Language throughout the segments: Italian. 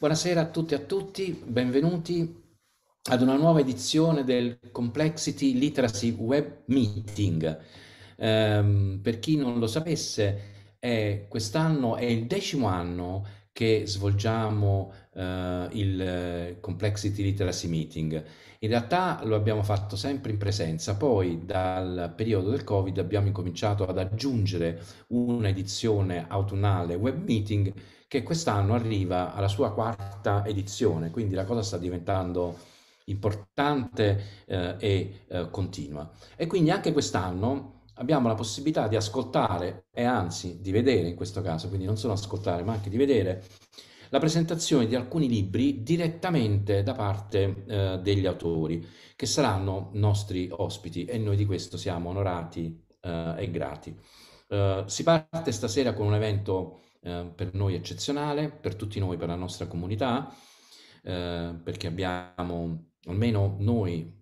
Buonasera a tutti e a tutti, benvenuti ad una nuova edizione del Complexity Literacy Web Meeting. Ehm, per chi non lo sapesse, è, quest'anno è il decimo anno che svolgiamo eh, il Complexity Literacy Meeting. In realtà lo abbiamo fatto sempre in presenza, poi dal periodo del Covid abbiamo incominciato ad aggiungere un'edizione autunnale web meeting che quest'anno arriva alla sua quarta edizione, quindi la cosa sta diventando importante eh, e eh, continua. E quindi anche quest'anno abbiamo la possibilità di ascoltare e anzi di vedere in questo caso, quindi non solo ascoltare ma anche di vedere la presentazione di alcuni libri direttamente da parte eh, degli autori che saranno nostri ospiti e noi di questo siamo onorati eh, e grati. Eh, si parte stasera con un evento Ehm, per noi eccezionale, per tutti noi, per la nostra comunità, eh, perché abbiamo, almeno noi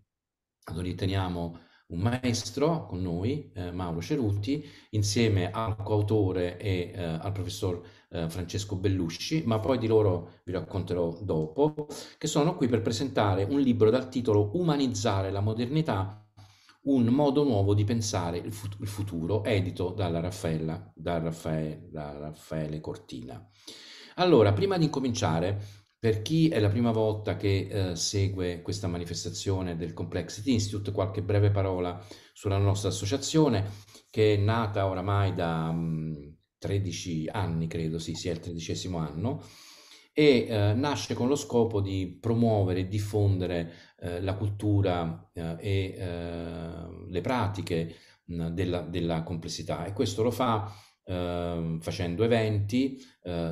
lo riteniamo un maestro con noi, eh, Mauro Ceruti, insieme al coautore e eh, al professor eh, Francesco Bellusci, ma poi di loro vi racconterò dopo, che sono qui per presentare un libro dal titolo Umanizzare la modernità un modo nuovo di pensare il, fut- il futuro, edito dalla Raffaella, da, Raffaele, da Raffaele Cortina. Allora, prima di cominciare, per chi è la prima volta che eh, segue questa manifestazione del Complexity Institute, qualche breve parola sulla nostra associazione, che è nata oramai da mh, mm, 13 anni, credo, sì, sia sì, il tredicesimo anno, e eh, nasce con lo scopo di promuovere e diffondere eh, la cultura eh, e eh, le pratiche mh, della, della, complessità e questo lo fa ehm, facendo eventi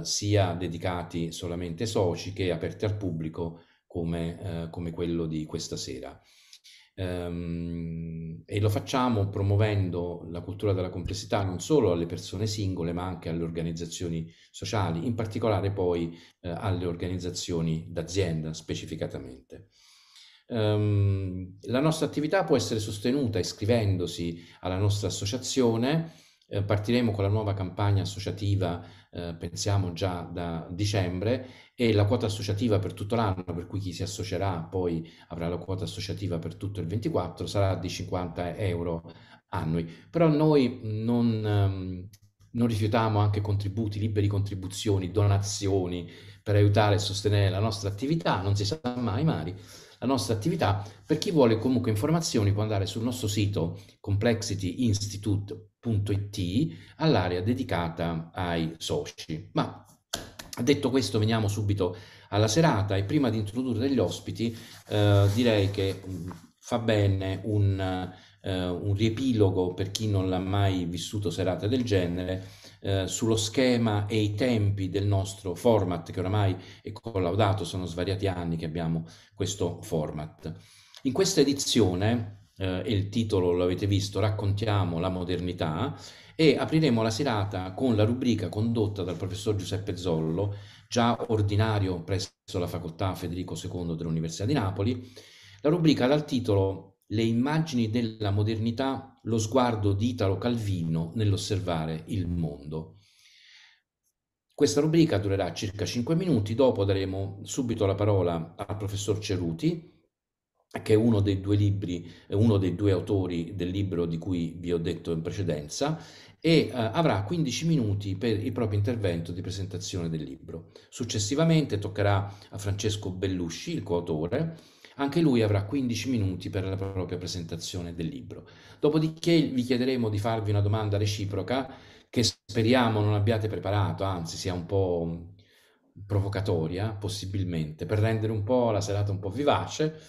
sia dedicati solamente ai soci che aperti al pubblico come, come quello di questa sera ehm, e lo facciamo promuovendo la cultura della complessità non solo alle persone singole ma anche alle organizzazioni sociali, in particolare poi eh, alle organizzazioni d'azienda specificatamente. Ehm, la nostra attività può essere sostenuta iscrivendosi alla nostra associazione. Eh, partiremo con la nuova campagna associativa, eh, pensiamo già da dicembre, e la quota associativa per tutto l'anno, per cui chi si associerà poi avrà la quota associativa per tutto il 24, sarà di 50 euro annui. Però noi non, ehm, non rifiutiamo anche contributi, liberi contribuzioni, donazioni per aiutare e sostenere la nostra attività, non si sa mai mai la nostra attività. Per chi vuole comunque informazioni può andare sul nostro sito complexityinstitute.it all'area dedicata ai soci. Ma detto questo veniamo subito alla serata e prima di introdurre gli ospiti eh, direi che mm, fa bene un, eh, un riepilogo per chi non l'ha mai vissuto serate del genere eh, sullo schema e i tempi del nostro format, che oramai è collaudato, sono svariati anni che abbiamo questo format. In questa edizione, eh, il titolo lo avete visto, raccontiamo la modernità, e apriremo la serata con la rubrica condotta dal professor Giuseppe Zollo, già ordinario presso la facoltà Federico II dell'Università di Napoli, la rubrica dal titolo le immagini della modernità, lo sguardo di Italo Calvino nell'osservare il mondo. Questa rubrica durerà circa 5 minuti, dopo daremo subito la parola al professor Ceruti, che è uno dei due libri, uno dei due autori del libro di cui vi ho detto in precedenza, e eh, avrà 15 minuti per il proprio intervento di presentazione del libro. Successivamente toccherà a Francesco Bellusci, il coautore, anche lui avrà 15 minuti per la propria presentazione del libro. Dopodiché vi chiederemo di farvi una domanda reciproca che speriamo non abbiate preparato, anzi sia un po' provocatoria, possibilmente, per rendere un po' la serata un po' vivace.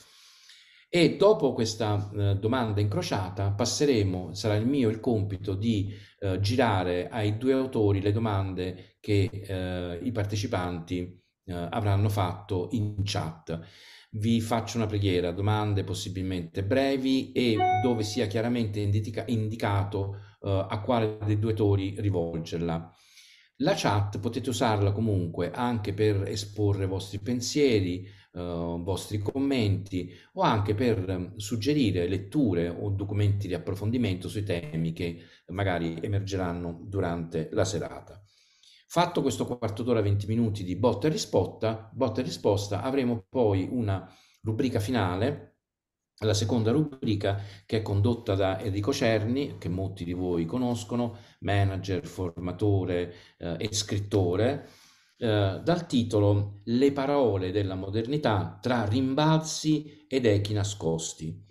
E dopo questa eh, domanda incrociata passeremo, sarà il mio il compito di eh, girare ai due autori le domande che eh, i partecipanti eh, avranno fatto in chat vi faccio una preghiera, domande possibilmente brevi e dove sia chiaramente indica, indicato uh, a quale dei due tori rivolgerla. La chat potete usarla comunque anche per esporre vostri pensieri, eh, vostri commenti o anche per ehm, suggerire letture o documenti di approfondimento sui temi che magari emergeranno durante la serata. Fatto questo quarto d'ora 20 minuti di botta e risposta, botta e risposta avremo poi una rubrica finale la seconda rubrica che è condotta da Enrico Cerni, che molti di voi conoscono, manager, formatore eh, e scrittore, eh, dal titolo Le parole della modernità tra rimbalzi ed echi nascosti.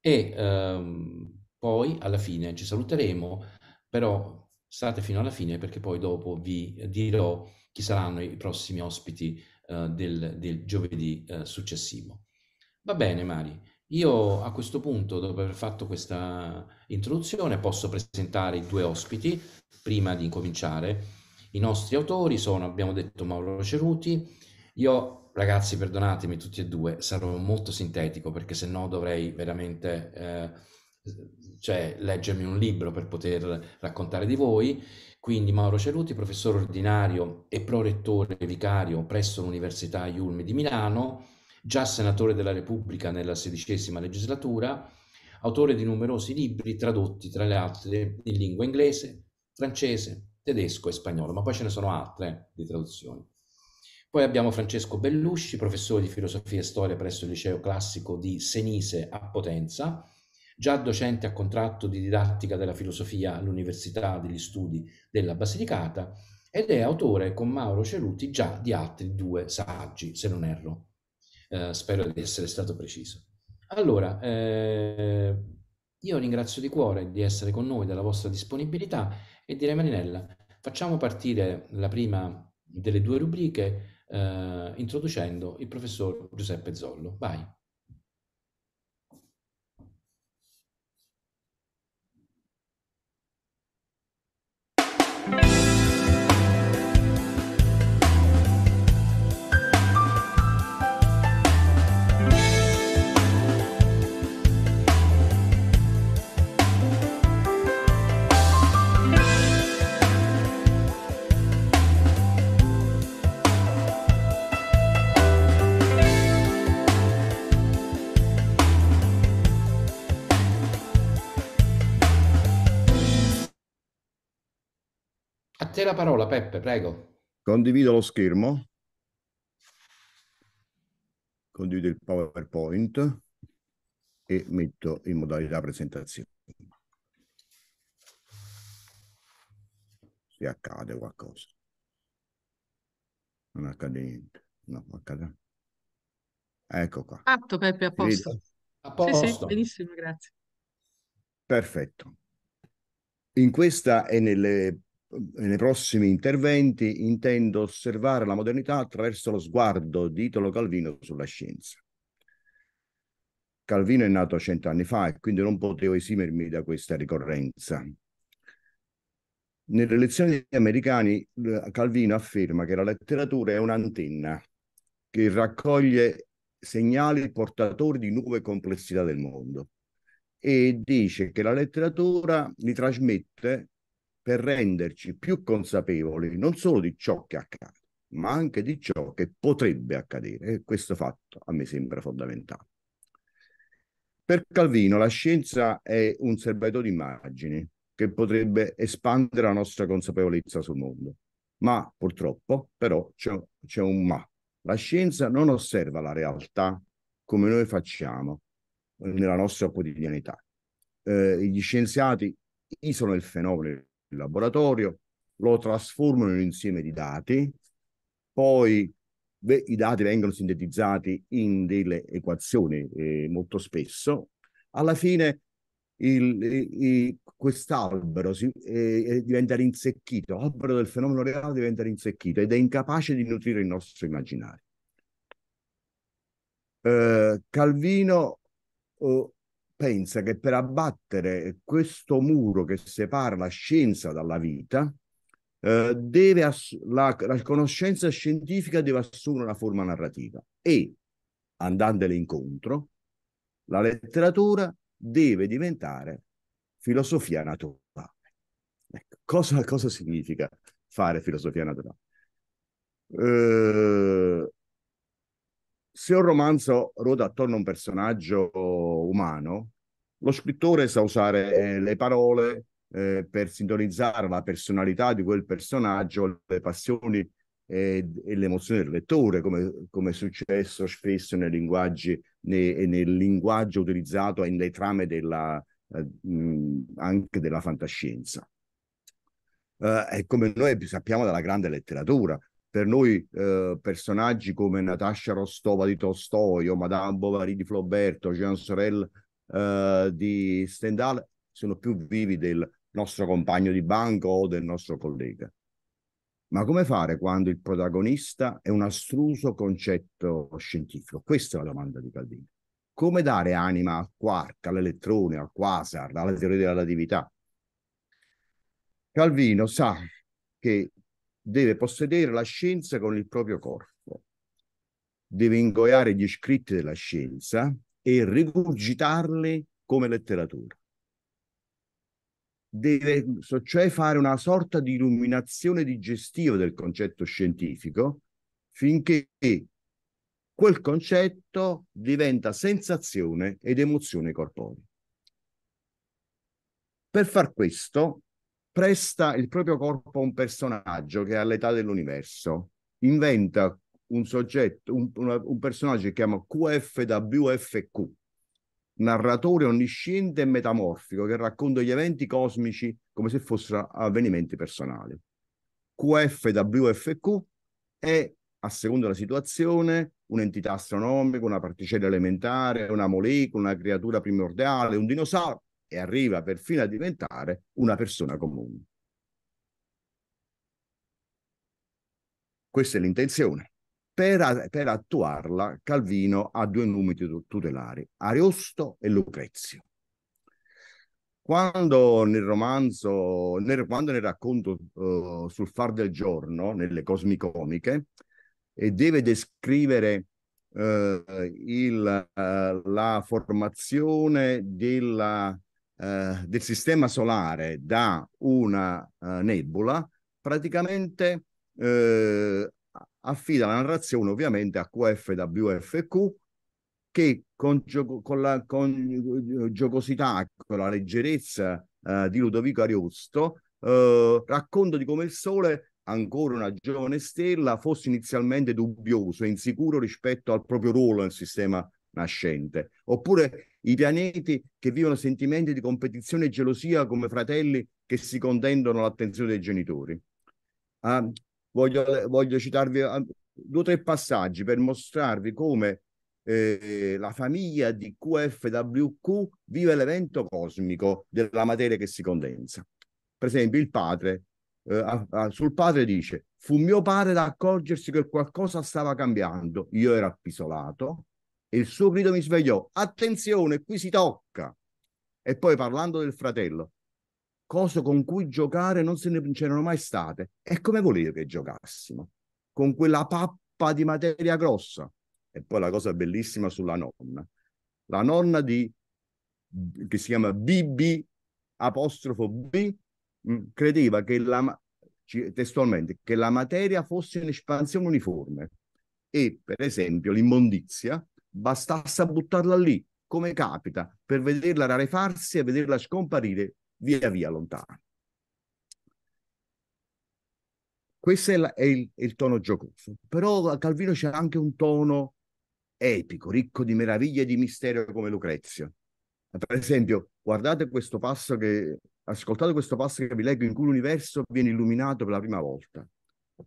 E ehm, poi alla fine ci saluteremo, però state fino alla fine perché poi dopo vi dirò chi saranno i prossimi ospiti eh, del, del, giovedì eh, successivo. Va bene Mari, io a questo punto, dopo aver fatto questa introduzione, posso presentare i due ospiti prima di incominciare. I nostri autori sono, abbiamo detto, Mauro Ceruti. Io, ragazzi, perdonatemi tutti e due, sarò molto sintetico perché se no dovrei veramente... Eh, cioè leggermi un libro per poter raccontare di voi. Quindi Mauro Ceruti, professore ordinario e prorettore vicario presso l'Università Iulmi di Milano, già senatore della Repubblica nella XVI legislatura, autore di numerosi libri tradotti tra le altre in lingua inglese, francese, tedesco e spagnolo, ma poi ce ne sono altre di traduzioni. Poi abbiamo Francesco Bellusci, professore di filosofia e storia presso il liceo classico di Senise a Potenza, già docente a contratto di didattica della filosofia all'Università degli Studi della Basilicata ed è autore con Mauro Ceruti già di altri due saggi, se non erro. Eh, spero di essere stato preciso. Allora, eh, io ringrazio di cuore di essere con noi, della vostra disponibilità e direi Marinella, facciamo partire la prima delle due rubriche eh, introducendo il professor Giuseppe Zollo. Vai. te la parola, Peppe, prego. Condivido lo schermo. Condivido il PowerPoint e metto in modalità presentazione. Se accade qualcosa. Non accade niente. No, accade. Ecco qua. Fatto Peppe, a posto. A posto. Sì, sì, benissimo, grazie. Perfetto. In questa e nelle nei prossimi interventi intendo osservare la modernità attraverso lo sguardo di Italo Calvino sulla scienza. Calvino è nato cent'anni fa e quindi non potevo esimermi da questa ricorrenza. Nelle lezioni degli americani Calvino afferma che la letteratura è un'antenna che raccoglie segnali portatori di nuove complessità del mondo e dice che la letteratura li trasmette per renderci più consapevoli non solo di ciò che accade, ma anche di ciò che potrebbe accadere. E questo fatto a me sembra fondamentale. Per Calvino la scienza è un serbatoio di immagini che potrebbe espandere la nostra consapevolezza sul mondo. Ma purtroppo, però, c'è un ma. La scienza non osserva la realtà come noi facciamo nella nostra quotidianità. Eh, gli scienziati isolano il fenomeno laboratorio, lo trasformano in un insieme di dati, poi i dati vengono sintetizzati in delle equazioni eh, molto spesso. Alla fine quest'albero eh, eh, diventa rinsecchito, l'albero del fenomeno reale diventa rinsecchito ed è incapace di nutrire il nostro immaginario. Eh, Calvino eh, pensa che per abbattere questo muro che separa la scienza dalla vita, eh, deve ass- la, la conoscenza scientifica deve assumere una forma narrativa e, andandole incontro, la letteratura deve diventare filosofia naturale. Ecco, cosa, cosa significa fare filosofia naturale? Eh, se un romanzo ruota attorno a un personaggio umano, lo scrittore sa usare eh, le parole eh, per sintonizzare la personalità di quel personaggio, le passioni e, eh, e le emozioni del lettore, come, come, è successo spesso nei linguaggi, nei, nel linguaggio utilizzato nelle trame della, eh, anche della fantascienza. Eh, è come noi sappiamo dalla grande letteratura, per noi eh, personaggi come Natascia Rostova di Tolstoi o Madame Bovary di Flauberto, Jean Sorel eh, di Stendhal sono più vivi del nostro compagno di banco o del nostro collega. Ma come fare quando il protagonista è un astruso concetto scientifico? Questa è la domanda di Calvino. Come dare anima al quark, all'elettrone, al quasar, alla teoria della relatività? Calvino sa che deve possedere la scienza con il proprio corpo, deve ingoiare gli scritti della scienza e rigurgitarli come letteratura. Deve cioè fare una sorta di illuminazione digestiva del concetto scientifico finché quel concetto diventa sensazione ed emozione corporea. Per far questo presta il proprio corpo a un personaggio che è all'età dell'universo, inventa un soggetto, un, un personaggio che chiama QFWFQ, narratore onnisciente e metamorfico che racconta gli eventi cosmici come se fossero avvenimenti personali. QFWFQ è, a seconda della situazione, un'entità astronomica, una particella elementare, una molecola, una creatura primordiale, un dinosauro, e arriva perfino a diventare una persona comune. Questa è l'intenzione. Per, per, attuarla Calvino ha due nomi tutelari, Ariosto e Lucrezio. Quando nel romanzo, nel, quando nel racconto uh, sul far del giorno, nelle cosmicomiche, e deve descrivere uh, il, uh, la formazione della eh, del sistema solare da una eh, nebula, praticamente eh, affida la narrazione ovviamente a QF, WFQ che con, gio- con la con giocosità, con la leggerezza eh, di Ludovico Ariosto, eh, racconta di come il Sole, ancora una giovane stella, fosse inizialmente dubbioso e insicuro rispetto al proprio ruolo nel sistema nascente. Oppure i pianeti che vivono sentimenti di competizione e gelosia come fratelli che si contendono l'attenzione dei genitori. Ah, voglio, voglio, citarvi ah, due o tre passaggi per mostrarvi come eh, la famiglia di QFWQ vive l'evento cosmico della materia che si condensa. Per esempio, il padre, eh, ah, ah, sul padre dice, fu mio padre ad accorgersi che qualcosa stava cambiando. Io ero appisolato, e il suo grido mi svegliò. Attenzione, qui si tocca. E poi parlando del fratello, cose con cui giocare non se ne c'erano mai state. E come volevo che giocassimo? Con quella pappa di materia grossa. E poi la cosa bellissima sulla nonna. La nonna di, che si chiama BB apostrofo B, mm, credeva che la, testualmente che la materia fosse un'espansione uniforme e per esempio l'immondizia bastasse buttarla lì, come capita, per vederla rarefarsi e vederla scomparire via via lontana. Questo è, la, è, il, è il tono giocoso, però a Calvino c'è anche un tono epico, ricco di meraviglia e di mistero come Lucrezio. Per esempio, guardate questo passo che ascoltate questo passo che vi leggo in cui l'universo viene illuminato per la prima volta.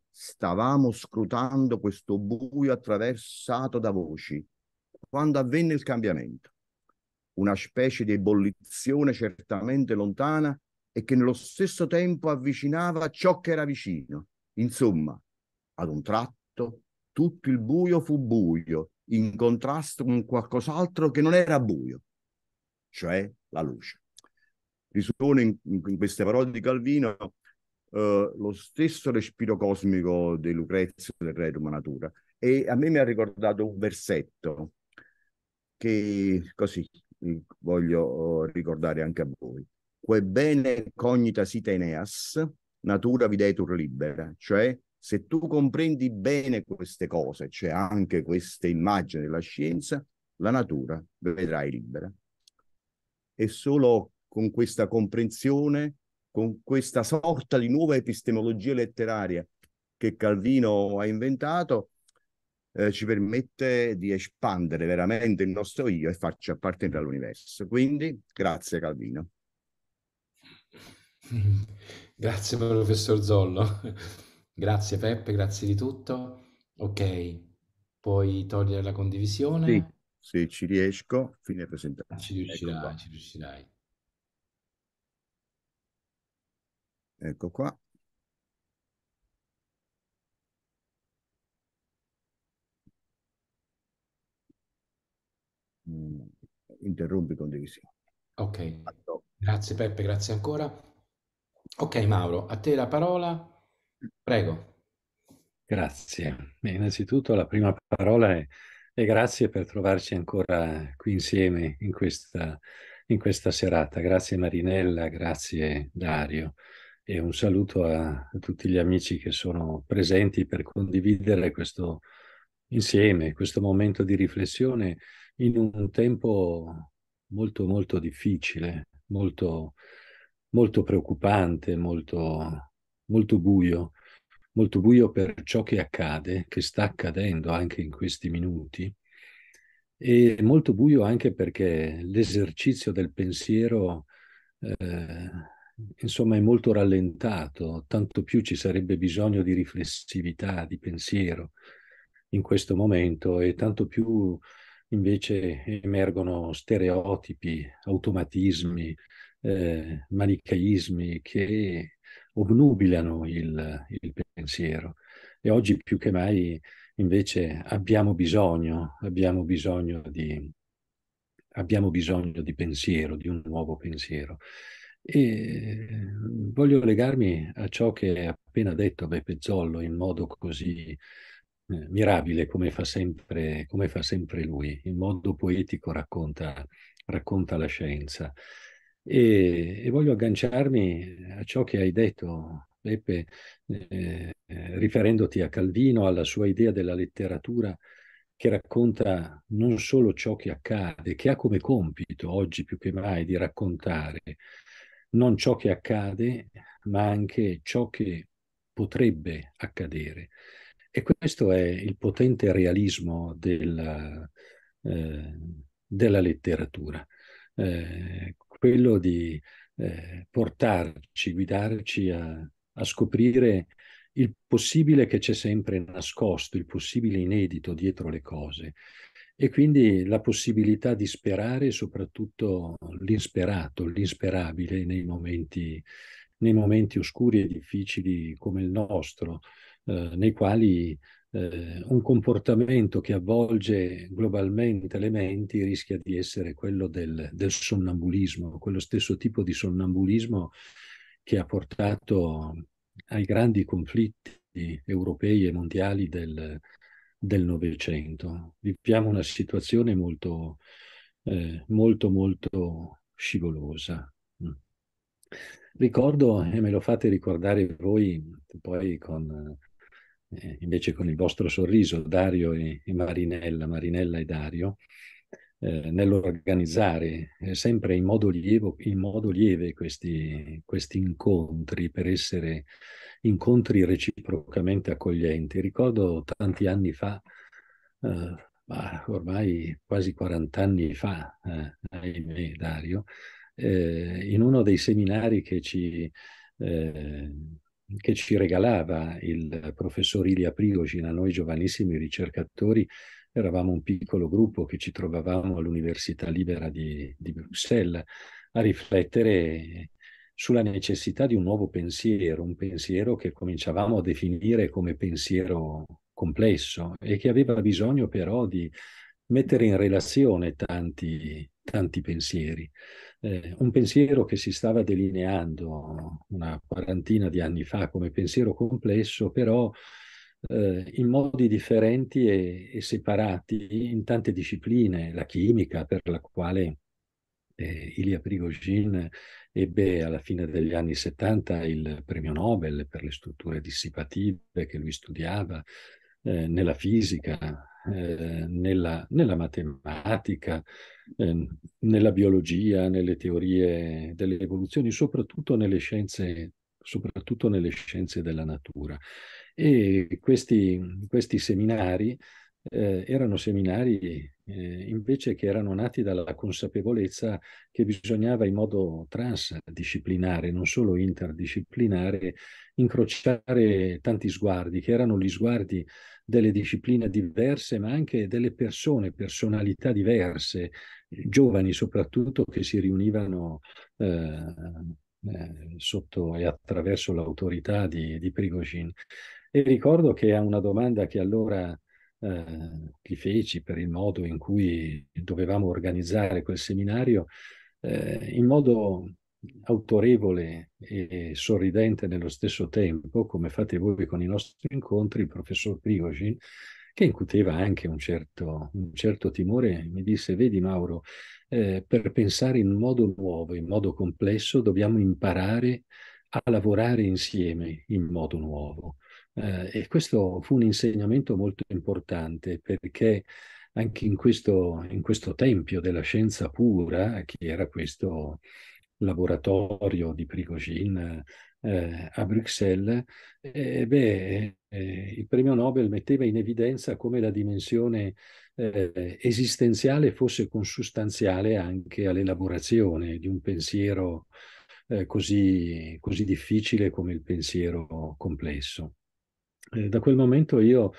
Stavamo scrutando questo buio attraversato da voci, quando avvenne il cambiamento. Una specie di ebollizione certamente lontana e che nello stesso tempo avvicinava ciò che era vicino. Insomma, ad un tratto tutto il buio fu buio, in contrasto con qualcos'altro che non era buio, cioè la luce. Risuona in, in queste parole di Calvino eh, lo stesso respiro cosmico di Lucrezio del Re Natura e a me mi ha ricordato un versetto che così voglio oh, ricordare anche a voi. Quel bene cognita sit eneas, natura videtur libera, cioè se tu comprendi bene queste cose, cioè anche queste immagini della scienza, la natura vedrai libera. E solo con questa comprensione, con questa sorta di nuova epistemologia letteraria che Calvino ha inventato, eh, ci permette di espandere veramente il nostro io e farci appartenere all'universo. Quindi grazie Calvino. Grazie professor Zollo, grazie Peppe, grazie di tutto. Ok, puoi togliere la condivisione? Sì, se ci riesco, fine presentazione. Ci riuscirai, ecco ci riuscirai. Ecco qua. interrompi condivisione. Ok, grazie Peppe, grazie ancora. Ok Mauro, a te la parola, prego. Grazie. Innanzitutto la prima parola è, è grazie per trovarci ancora qui insieme in questa, in questa, serata. Grazie Marinella, grazie Dario e un saluto a, a tutti gli amici che sono presenti per condividere questo insieme, questo momento di riflessione in un tempo molto molto difficile, molto, molto preoccupante, molto, molto buio, molto buio per ciò che accade, che sta accadendo anche in questi minuti, e molto buio anche perché l'esercizio del pensiero, eh, insomma, è molto rallentato, tanto più ci sarebbe bisogno di riflessività, di pensiero in questo momento e tanto più invece emergono stereotipi, automatismi, eh, manicaismi che obnubilano il, il pensiero. E oggi più che mai invece abbiamo bisogno, abbiamo bisogno di, abbiamo bisogno di pensiero, di un nuovo pensiero. E voglio legarmi a ciò che ha appena detto Beppe Zollo in modo così eh, mirabile come fa, sempre, come fa, sempre, lui, in modo poetico racconta, racconta la scienza. E, e, voglio agganciarmi a ciò che hai detto, Beppe, eh, eh, riferendoti a Calvino, alla sua idea della letteratura che racconta non solo ciò che accade, che ha come compito oggi più che mai di raccontare non ciò che accade, ma anche ciò che potrebbe accadere. E questo è il potente realismo del, eh, della letteratura, eh, quello di eh, portarci, guidarci a, a, scoprire il possibile che c'è sempre nascosto, il possibile inedito dietro le cose e quindi la possibilità di sperare soprattutto l'insperato, l'insperabile nei momenti, nei momenti oscuri e difficili come il nostro. Eh, nei quali eh, un comportamento che avvolge globalmente le menti rischia di essere quello del, del sonnambulismo, quello stesso tipo di sonnambulismo che ha portato ai grandi conflitti europei e mondiali del, del Novecento. Viviamo una situazione molto, eh, molto, molto scivolosa. Mm. Ricordo, e me lo fate ricordare voi poi con eh, invece con il vostro sorriso, Dario e, e Marinella, Marinella e Dario, eh, nell'organizzare eh, sempre in modo, lievo, in modo lieve questi, questi, incontri per essere incontri reciprocamente accoglienti. Ricordo tanti anni fa, eh, ormai quasi 40 anni fa, eh, ahimè Dario, eh, in uno dei seminari che ci eh, che ci regalava il professor Ilia Prigogine a noi giovanissimi ricercatori. Eravamo un piccolo gruppo che ci trovavamo all'Università Libera di, di Bruxelles a riflettere sulla necessità di un nuovo pensiero, un pensiero che cominciavamo a definire come pensiero complesso e che aveva bisogno però di mettere in relazione tanti, tanti pensieri eh, un pensiero che si stava delineando una quarantina di anni fa come pensiero complesso, però eh, in modi differenti e, e, separati in tante discipline, la chimica per la quale eh, Ilia Prigogine ebbe alla fine degli anni 70 il premio Nobel per le strutture dissipative che lui studiava, eh, nella fisica, eh, nella, nella, matematica, eh, nella biologia, nelle teorie delle evoluzioni, soprattutto nelle scienze, soprattutto nelle scienze della natura. E questi, questi seminari eh, erano seminari eh, invece che erano nati dalla consapevolezza che bisognava in modo transdisciplinare, non solo interdisciplinare, incrociare tanti sguardi, che erano gli sguardi delle discipline diverse, ma anche delle persone, personalità diverse, giovani soprattutto che si riunivano eh, eh sotto e attraverso l'autorità di, di Prigogine. E ricordo che a una domanda che allora eh, gli feci per il modo in cui dovevamo organizzare quel seminario, eh, in modo autorevole e sorridente nello stesso tempo, come fate voi con i nostri incontri, il professor Prigogine, che incuteva anche un certo, un certo, timore, mi disse, vedi Mauro, eh, per pensare in modo nuovo, in modo complesso, dobbiamo imparare a lavorare insieme in modo nuovo. Eh, e questo fu un insegnamento molto importante perché anche in questo, in questo tempio della scienza pura, che era questo laboratorio di Prigogine eh, a Bruxelles, eh, beh, eh, il premio Nobel metteva in evidenza come la dimensione eh, esistenziale fosse consustanziale anche all'elaborazione di un pensiero eh, così, così difficile come il pensiero complesso. Eh, da quel momento io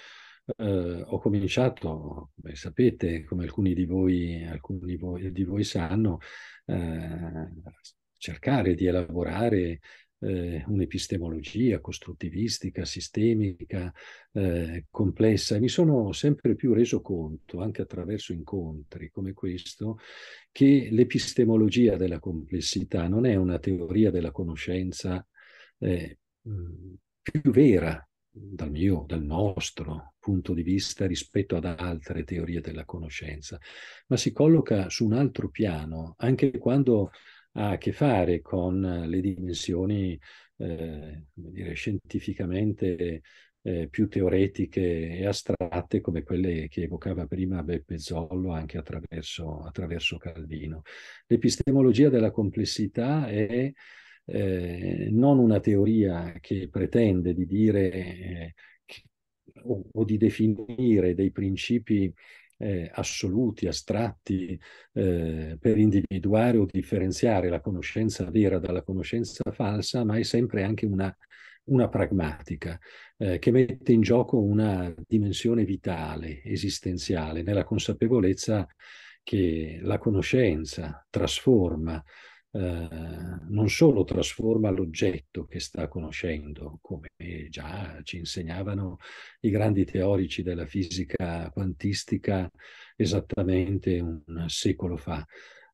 eh, ho cominciato, beh, sapete, come alcuni di voi, alcuni voi, di voi sanno, eh, cercare di elaborare eh, un'epistemologia costruttivistica, sistemica, eh, complessa. Mi sono sempre più reso conto, anche attraverso incontri come questo, che l'epistemologia della complessità non è una teoria della conoscenza eh, più vera, dal mio, dal nostro punto di vista rispetto ad altre teorie della conoscenza, ma si colloca su un altro piano anche quando ha a che fare con eh, le dimensioni eh, dire, scientificamente eh, più teoretiche e astratte come quelle che evocava prima Beppe Zollo anche attraverso, attraverso Calvino. L'epistemologia della complessità è eh, non una teoria che pretende di dire eh, che, o, o, di definire dei principi eh, assoluti, astratti, eh, per individuare o differenziare la conoscenza vera dalla conoscenza falsa, ma è sempre anche una, una pragmatica eh, che mette in gioco una dimensione vitale, esistenziale, nella consapevolezza che la conoscenza trasforma, eh, non solo trasforma l'oggetto che sta conoscendo, come già ci insegnavano i grandi teorici della fisica quantistica esattamente un secolo fa,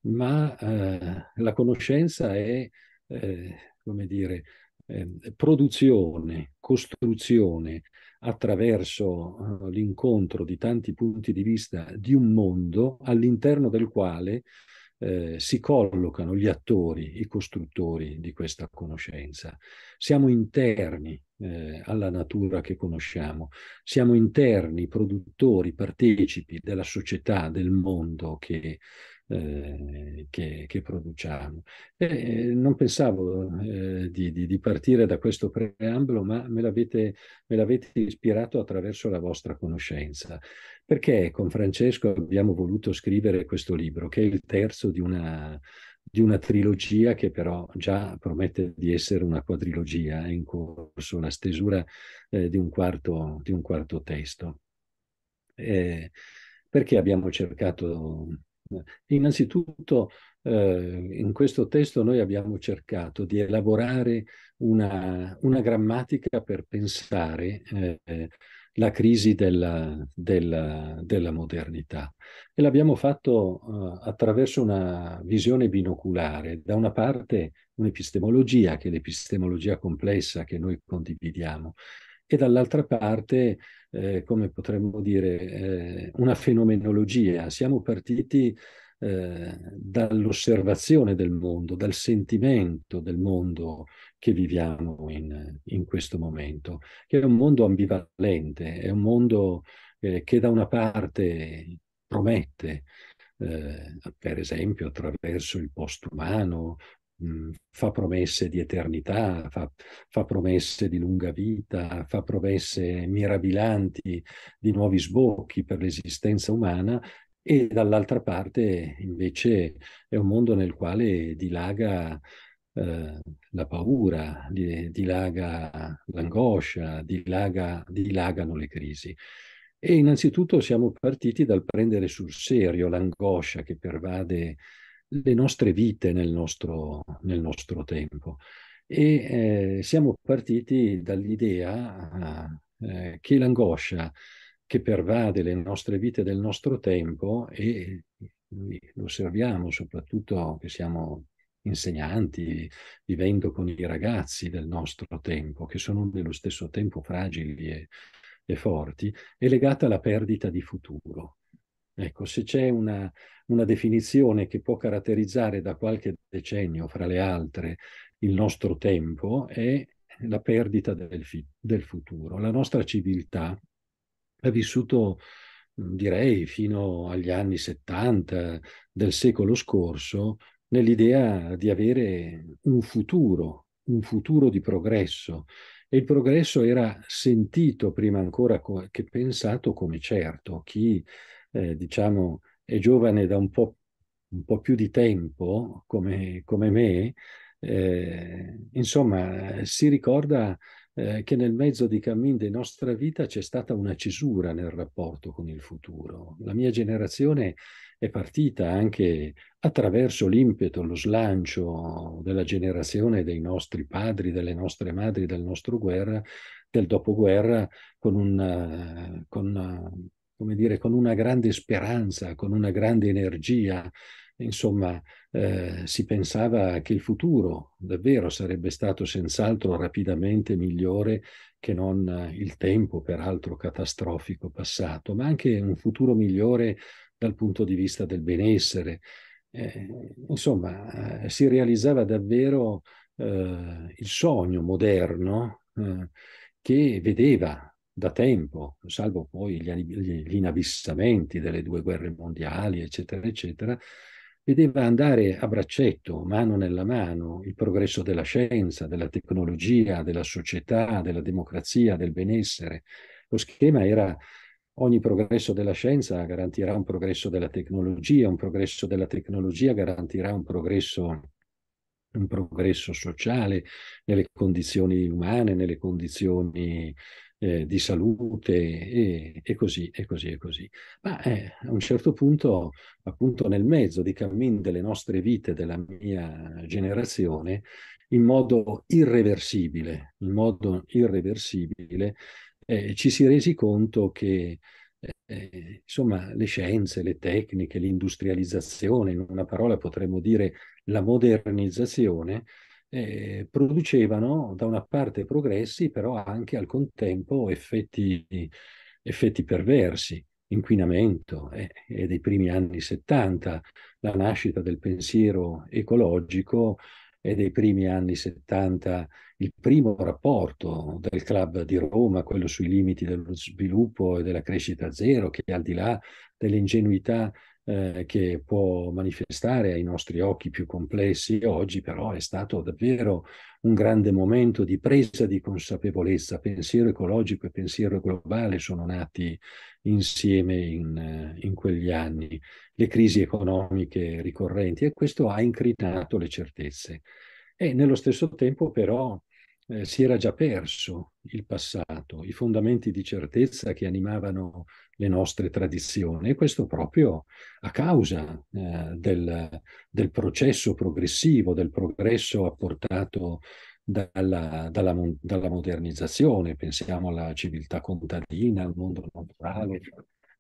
ma eh, la conoscenza è, eh, come dire, ehm, produzione, costruzione attraverso eh, l'incontro di tanti punti di vista di un mondo all'interno del quale eh, si collocano gli attori, i costruttori di questa conoscenza. Siamo interni eh, alla natura che conosciamo, siamo interni, produttori, partecipi della società, del mondo che eh, che, che, produciamo. E eh, eh, non pensavo eh, di, di, di, partire da questo preambolo, ma me l'avete, me l'avete ispirato attraverso la vostra conoscenza. Perché con Francesco abbiamo voluto scrivere questo libro, che è il terzo di una, di una trilogia che però già promette di essere una quadrilogia, è in corso la stesura eh, di, un quarto, di, un quarto, testo. Eh, perché abbiamo cercato eh, innanzitutto eh, in questo testo noi abbiamo cercato di elaborare una, una grammatica per pensare eh, la crisi della, della, della modernità e l'abbiamo fatto eh, attraverso una visione binoculare, da una parte un'epistemologia che è l'epistemologia complessa che noi condividiamo e dall'altra parte, eh, come potremmo dire, eh, una fenomenologia. Siamo partiti eh, dall'osservazione del mondo, dal sentimento del mondo che viviamo in, in questo momento, che è un mondo ambivalente, è un mondo eh, che da una parte promette eh, per esempio attraverso il postumano, Mhmm, fa promesse di eternità, fa, fa, promesse di lunga vita, fa promesse mirabilanti di nuovi sbocchi per l'esistenza umana e dall'altra parte invece è un mondo nel quale dilaga eh, la paura, dilaga l'angoscia, dilaga, dilagano le crisi. E innanzitutto siamo partiti dal prendere sul serio l'angoscia che pervade le nostre vite nel nostro, nel nostro tempo. E eh, siamo partiti dall'idea eh, che l'angoscia che pervade le nostre vite del nostro tempo, e eh, lo osserviamo soprattutto che siamo insegnanti, vivendo con i ragazzi del nostro tempo, che sono nello stesso tempo fragili e, e forti, è legata alla perdita di futuro. Ecco, se c'è una, una, definizione che può caratterizzare da qualche decennio, fra le altre, il nostro tempo, è la perdita del, del futuro. La nostra civiltà ha vissuto, direi, fino agli anni 70 del secolo scorso, nell'idea di avere un futuro, un futuro di progresso. E il progresso era sentito prima ancora che pensato come certo. Chi eh, diciamo, è giovane da un po', un po più di tempo, come, come me, eh, insomma, si ricorda eh, che nel mezzo di cammin della nostra vita c'è stata una cesura nel rapporto con il futuro. La mia generazione è partita anche attraverso l'impeto, lo slancio della generazione dei nostri padri, delle nostre madri, del nostro guerra, del dopoguerra, con, una, eh, con una come dire, con una grande speranza, con una grande energia. Insomma, eh, si pensava che il futuro davvero sarebbe stato senz'altro rapidamente migliore che non eh, il tempo, peraltro catastrofico passato, ma anche un futuro migliore dal punto di vista del benessere. Eh, insomma, eh, si realizzava davvero eh, il sogno moderno eh, che vedeva da tempo, salvo poi gli, gli inavissamenti delle due guerre mondiali, eccetera, eccetera, vedeva andare a braccetto, mano nella mano, il progresso della scienza, della tecnologia, della società, della democrazia, del benessere. Lo schema era ogni progresso della scienza garantirà un progresso della tecnologia, un progresso della tecnologia garantirà un progresso, un progresso sociale nelle condizioni umane, nelle condizioni eh, di salute e, e, così e così e così. Ma eh, a un certo punto, appunto nel mezzo di cammin delle nostre vite, della mia generazione, in modo irreversibile, in modo irreversibile eh, ci si resi conto che eh, insomma, le scienze, le tecniche, l'industrializzazione, in una parola potremmo dire la modernizzazione, eh, producevano da una parte progressi, però anche al contempo effetti, effetti perversi, inquinamento eh, è eh, dei primi anni 70, la nascita del pensiero ecologico è dei primi anni 70 il primo rapporto del club di Roma, quello sui limiti dello sviluppo e della crescita zero, che al di là dell'ingenuità eh, che può manifestare ai nostri occhi più complessi oggi, però è stato davvero un grande momento di presa di consapevolezza. Pensiero ecologico e pensiero globale sono nati insieme in, eh, in quegli anni, le crisi economiche ricorrenti e questo ha incrinato le certezze. E nello stesso tempo però eh, si era già perso il passato, i fondamenti di certezza che animavano le nostre tradizioni e questo proprio a causa eh, del, del, processo progressivo, del progresso apportato dalla, dalla, dalla, modernizzazione, pensiamo alla civiltà contadina, al mondo naturale,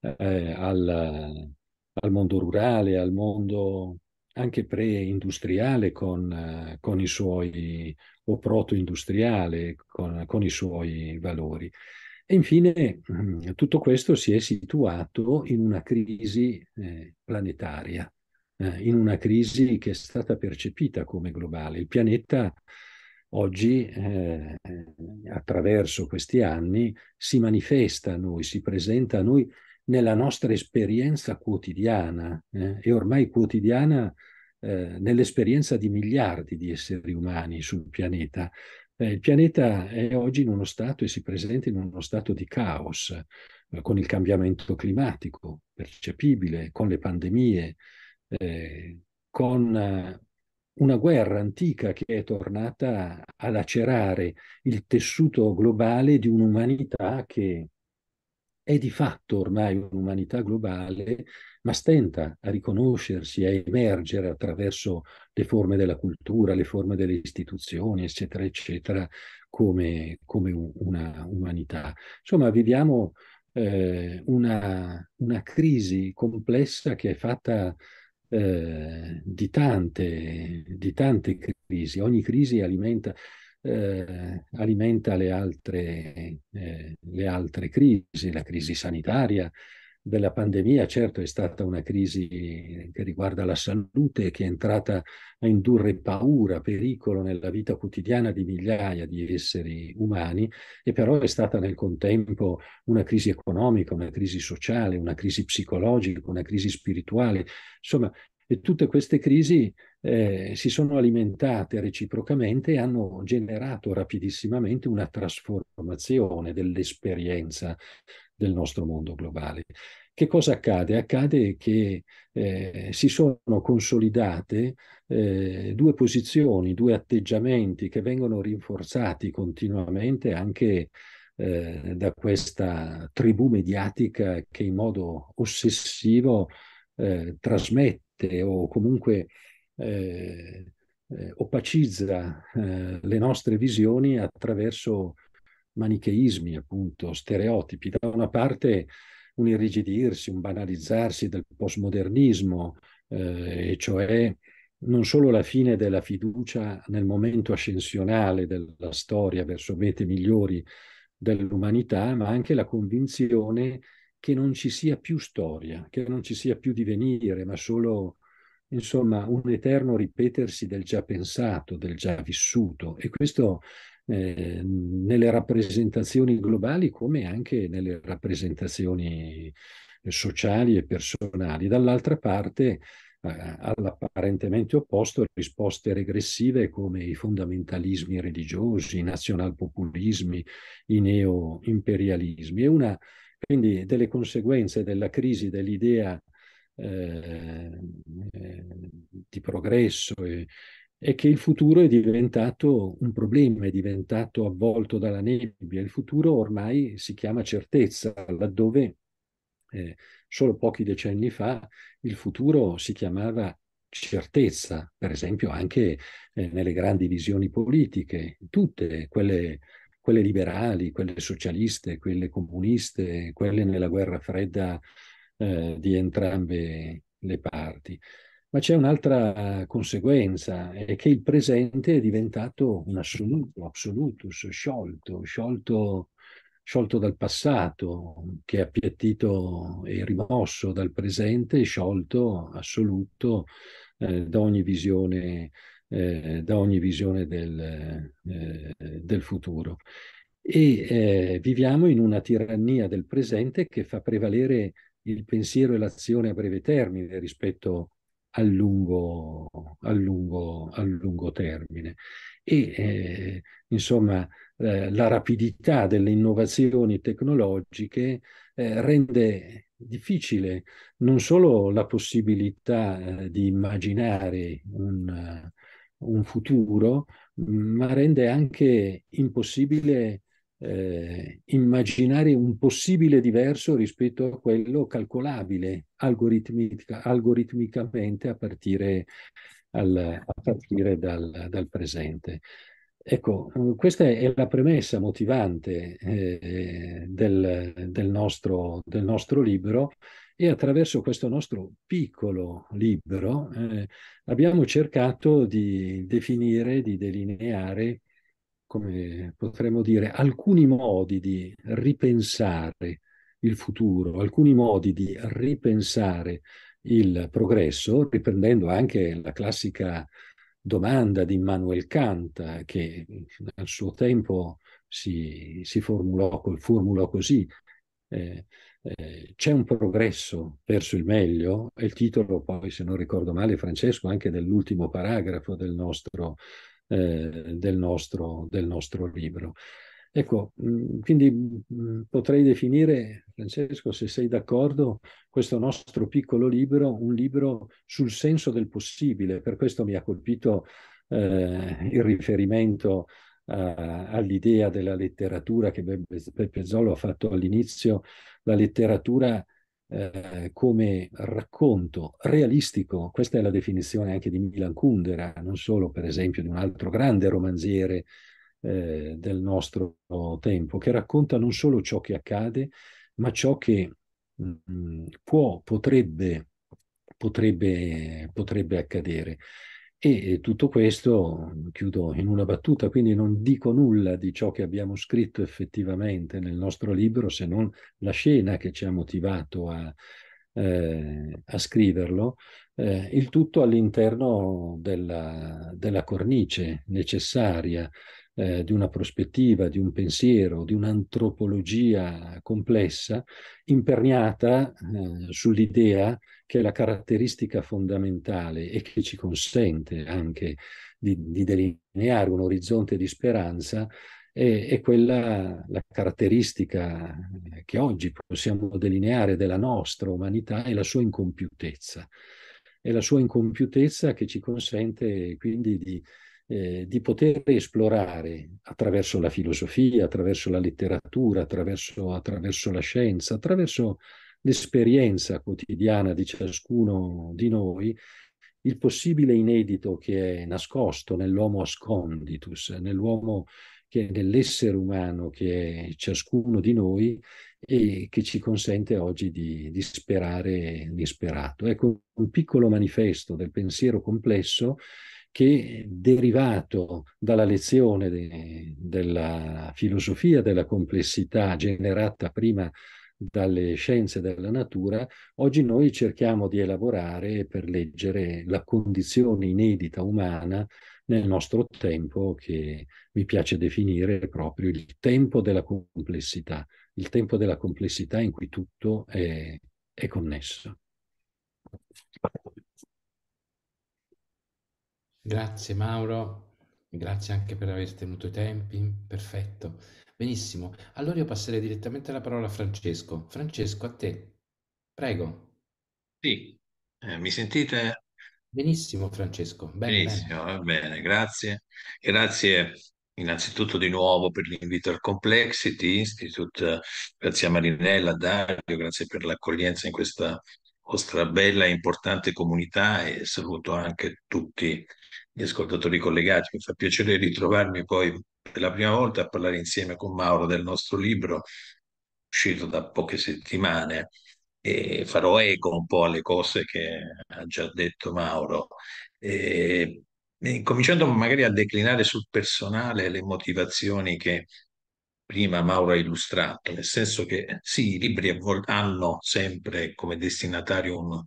eh, al, al mondo rurale, al mondo anche pre-industriale con, eh, con, i suoi o proto-industriale con, con i suoi valori. E infine tutto questo si è situato in una crisi eh, planetaria, eh, in una crisi che è stata percepita come globale. Il pianeta oggi, eh, attraverso questi anni, si manifesta a noi, si presenta a noi nella nostra esperienza quotidiana. Eh, e ormai quotidiana eh, nell'esperienza di miliardi di esseri umani sul pianeta. Eh, il pianeta è oggi in uno stato e si presenta in uno stato di caos, eh, con il cambiamento climatico percepibile, con le pandemie, eh, con una guerra antica che è tornata a lacerare il tessuto globale di un'umanità che è di fatto ormai un'umanità globale ma stenta a riconoscersi, a emergere attraverso le forme della cultura, le forme delle istituzioni, eccetera, eccetera, come, come una umanità. Insomma, viviamo eh, una, una, crisi complessa che è fatta eh, di, tante, di tante crisi. Ogni crisi alimenta... Eh, alimenta le altre, eh, le altre crisi, la crisi sanitaria, della pandemia, certo è stata una crisi che riguarda la salute, che è entrata a indurre paura, pericolo nella vita quotidiana di migliaia di esseri umani, e però è stata nel contempo una crisi economica, una crisi sociale, una crisi psicologica, una crisi spirituale, insomma, e tutte queste crisi eh, si sono alimentate reciprocamente e hanno generato rapidissimamente una trasformazione dell'esperienza del nostro mondo globale. Che cosa accade? Accade che eh, si sono consolidate eh, due posizioni, due atteggiamenti che vengono rinforzati continuamente anche eh, da questa tribù mediatica che in modo ossessivo eh, trasmette o comunque eh, eh, opacizza eh, le nostre visioni attraverso manicheismi, appunto, stereotipi. Da una parte un irrigidirsi, un banalizzarsi del postmodernismo, eh, e cioè non solo la fine della fiducia nel momento ascensionale della storia verso mete migliori dell'umanità, ma anche la convinzione che non ci sia più storia, che non ci sia più divenire, ma solo insomma, un eterno ripetersi del già pensato, del già vissuto. E questo eh, nelle rappresentazioni globali come anche nelle rappresentazioni eh, sociali e personali. Dall'altra parte, eh, all'apparentemente opposto, risposte regressive come i fondamentalismi religiosi, i nazionalpopulismi, i neoimperialismi. E una quindi delle conseguenze della crisi dell'idea eh, di progresso e, e, che il futuro è diventato un problema, è diventato avvolto dalla nebbia. Il futuro ormai si chiama certezza, laddove eh, solo pochi decenni fa il futuro si chiamava certezza, per esempio anche eh, nelle grandi visioni politiche, tutte quelle, quelle liberali, quelle socialiste, quelle comuniste, quelle nella guerra fredda eh, di entrambe le parti. Ma c'è un'altra conseguenza, è che il presente è diventato un assoluto, assolutus, sciolto, sciolto, sciolto dal passato, che è appiattito e rimosso dal presente, sciolto, assoluto eh, da ogni visione, eh, da ogni visione del, eh, del futuro. E eh, viviamo in una tirannia del presente che fa prevalere il pensiero e l'azione a breve termine rispetto al lungo, a lungo, a lungo termine. E eh, insomma eh, la rapidità delle innovazioni tecnologiche eh, rende difficile non solo la possibilità eh, di immaginare un, un futuro, ma rende anche impossibile eh, immaginare un possibile diverso rispetto a quello calcolabile algoritmica, algoritmicamente a partire, al, a partire dal, dal, presente. Ecco, eh, questa è la premessa motivante eh, del, del, nostro, del, nostro, libro e attraverso questo nostro piccolo libro eh, abbiamo cercato di definire, di delineare come potremmo dire, alcuni modi di ripensare il futuro, alcuni modi di ripensare il progresso, riprendendo anche la classica domanda di Immanuel Kant, che al suo tempo si, si formulò, formulò, così. Eh, eh, c'è un progresso verso il meglio, è il titolo poi, se non ricordo male, Francesco, anche dell'ultimo paragrafo del nostro del, nostro, del, nostro, libro. Ecco, quindi potrei definire, Francesco, se sei d'accordo, questo nostro piccolo libro un libro sul senso del possibile. Per questo mi ha colpito eh, il riferimento all'idea della letteratura che Beppe Zolo ha fatto all'inizio, la letteratura eh, come racconto realistico, questa è la definizione anche di Milan Kundera, non solo per esempio di un altro grande romanziere eh, del nostro tempo, che racconta non solo ciò che accade, ma ciò che mh, mm, può, potrebbe, potrebbe, potrebbe accadere. E tutto questo chiudo in una battuta, quindi non dico nulla di ciò che abbiamo scritto effettivamente nel nostro libro se non la scena che ci ha motivato a, eh, a scriverlo, eh, il tutto all'interno della, della cornice necessaria eh, di una prospettiva, di un pensiero, di un'antropologia complessa imperniata eh, sull'idea che è la caratteristica fondamentale e che ci consente anche di, di delineare un orizzonte di speranza, è, è, quella la caratteristica eh, che oggi possiamo delineare della nostra umanità è la sua incompiutezza. È la sua incompiutezza che ci consente quindi di, eh, di poter esplorare attraverso la filosofia, attraverso la letteratura, attraverso, attraverso la scienza, attraverso l'esperienza quotidiana di ciascuno di noi, il possibile inedito che è nascosto nell'uomo asconditus, nell'uomo che è nell'essere umano che è ciascuno di noi e che ci consente oggi di, di sperare disperato. Ecco un piccolo manifesto del pensiero complesso che derivato dalla lezione de, della filosofia della complessità generata prima dalle scienze della natura, oggi noi cerchiamo di elaborare per leggere la condizione inedita umana nel nostro tempo che mi piace definire proprio il tempo della complessità, il tempo della complessità in cui tutto è, è connesso. Grazie Mauro, grazie anche per aver tenuto i tempi, perfetto. Benissimo, allora io passerei direttamente la parola a Francesco. Francesco, a te. Prego. Sì, eh, mi sentite? Benissimo, Francesco. Bene, Benissimo, va bene, grazie. Grazie innanzitutto di nuovo per l'invito al Complexity Institute, grazie a Marinella, Dario, grazie per l'accoglienza in questa vostra bella e importante comunità e saluto anche tutti gli ascoltatori collegati. Mi fa piacere ritrovarmi poi per la prima volta a parlare insieme con Mauro del nostro libro, uscito da poche settimane, e farò eco un po' alle cose che ha già detto Mauro. E, e cominciando magari a declinare sul personale le motivazioni che prima Mauro ha illustrato, nel senso che sì, i libri hanno sempre come destinatario un,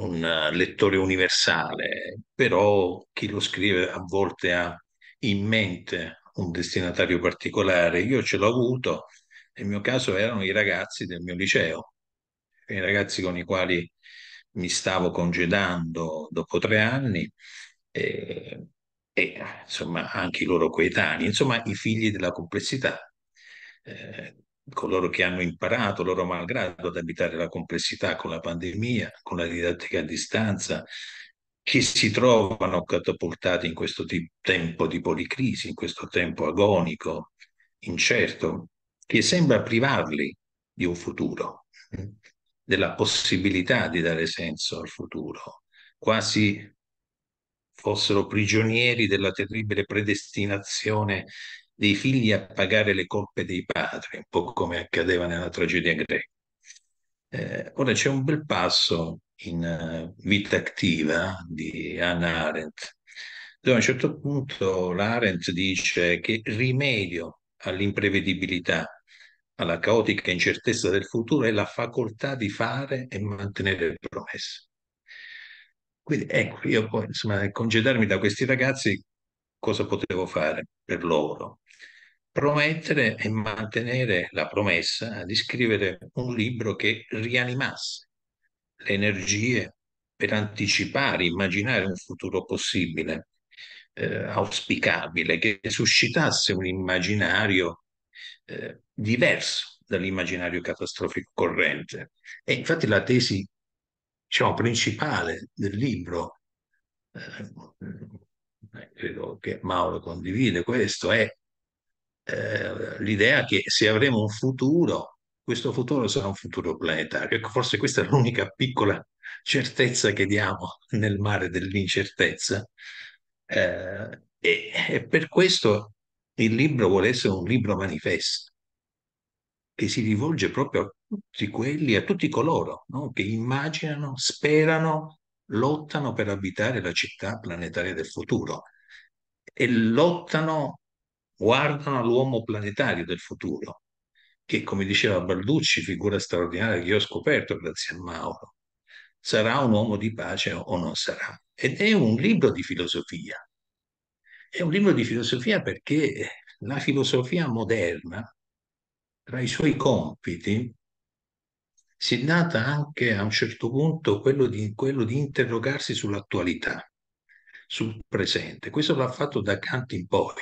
un lettore universale, però chi lo scrive a volte ha in mente un destinatario particolare. Io ce l'ho avuto, nel mio caso erano i ragazzi del mio liceo, i ragazzi con i quali mi stavo congedando dopo tre anni e, e insomma anche i loro coetanei, insomma i figli della complessità. Eh, coloro che hanno imparato loro malgrado ad abitare la complessità con la pandemia, con la didattica a distanza, che si trovano catapultati in questo tempo di policrisi, in questo tempo agonico, incerto, che sembra privarli di un futuro, mm, della possibilità di dare senso al futuro, quasi fossero prigionieri della terribile predestinazione dei figli a pagare le colpe dei padri, un po' come accadeva nella tragedia greca. Eh, ora c'è un bel passo in uh, Vita attiva di Anna Arendt, dove a un certo punto l'Arendt dice che il rimedio all'imprevedibilità, alla caotica incertezza del futuro è la facoltà di fare e mantenere promesse. Quindi ecco, io poi, insomma, congedarmi da questi ragazzi, cosa potevo fare per loro? promettere e mantenere la promessa di scrivere un libro che rianimasse le energie per anticipare, immaginare un futuro possibile, eh, auspicabile, che suscitasse un immaginario eh, diverso dall'immaginario catastrofico corrente. E infatti la tesi diciamo, principale del libro, eh, eh credo che Mauro condivide questo, è eh, l'idea che se avremo un futuro, questo futuro sarà un futuro planetario. Ecco, forse questa è l'unica piccola certezza che diamo nel mare dell'incertezza. Eh, e, e per questo il libro vuole essere un libro manifesto che si rivolge proprio a tutti quelli, a tutti coloro no? che immaginano, sperano, lottano per abitare la città planetaria del futuro e lottano guardano all'uomo planetario del futuro, che come diceva Balducci, figura straordinaria che io ho scoperto grazie a Mauro, sarà un uomo di pace o non sarà. Ed è un libro di filosofia. È un libro di filosofia perché la filosofia moderna, tra i suoi compiti, si è data anche a un certo punto quello di, quello di interrogarsi sull'attualità, sul presente. Questo l'ha fatto da Kant in poi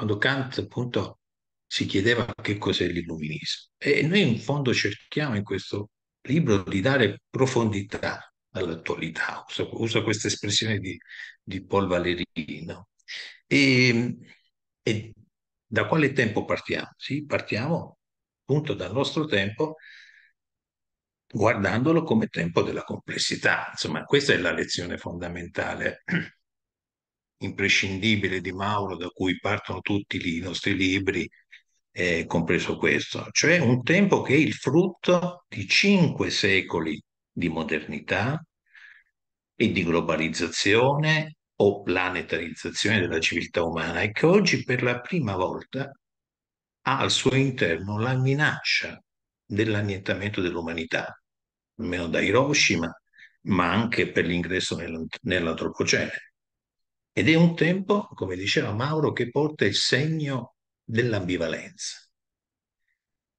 quando Kant appunto si chiedeva che cos'è l'illuminismo. E noi in fondo cerchiamo in questo libro di dare profondità all'attualità, uso, uso questa espressione di, di Paul Valerino. E, e, da quale tempo partiamo? Sì, partiamo appunto dal nostro tempo guardandolo come tempo della complessità. Insomma, questa è la lezione fondamentale imprescindibile di Mauro da cui partono tutti i nostri libri, eh, compreso questo, cioè un tempo che è il frutto di cinque secoli di modernità e di globalizzazione o planetarizzazione della civiltà umana e che oggi per la prima volta ha al suo interno la minaccia dell'annientamento dell'umanità, almeno da Hiroshima, ma anche per l'ingresso nell'antropocene. Ed è un tempo, come diceva Mauro, che porta il segno dell'ambivalenza.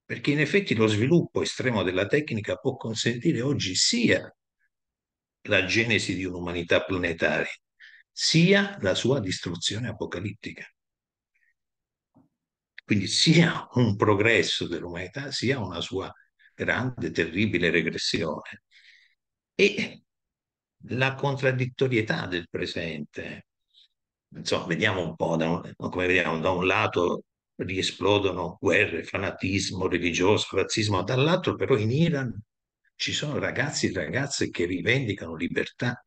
Perché in effetti lo sviluppo estremo della tecnica può consentire oggi sia la genesi di un'umanità planetaria, sia la sua distruzione apocalittica. Quindi sia un progresso dell'umanità, sia una sua grande, terribile regressione. E la contraddittorietà del presente, insomma, vediamo un po', da un, come vediamo, da un lato riesplodono guerre, fanatismo religioso, razzismo, dall'altro però in Iran ci sono ragazzi e ragazze che rivendicano libertà.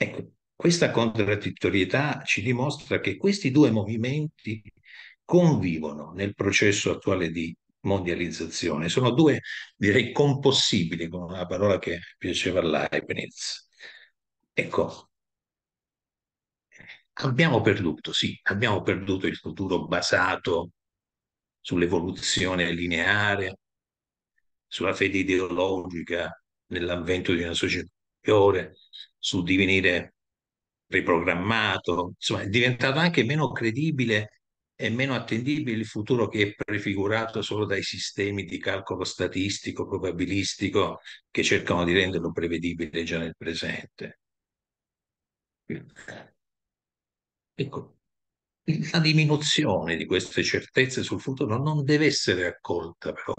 Ecco, questa contraddittorietà ci dimostra che questi due movimenti convivono nel processo attuale di mondializzazione. Sono due, direi, compossibili, con una parola che piaceva a Leibniz. Ecco, abbiamo perduto, sì, abbiamo perduto il futuro basato sull'evoluzione lineare, sulla fede ideologica nell'avvento di una società migliore, sul divenire riprogrammato, insomma è diventato anche meno credibile e meno attendibile il futuro che è prefigurato solo dai sistemi di calcolo statistico, probabilistico, che cercano di renderlo prevedibile già nel presente. Ecco, la diminuzione di queste certezze sul futuro non deve essere accolta però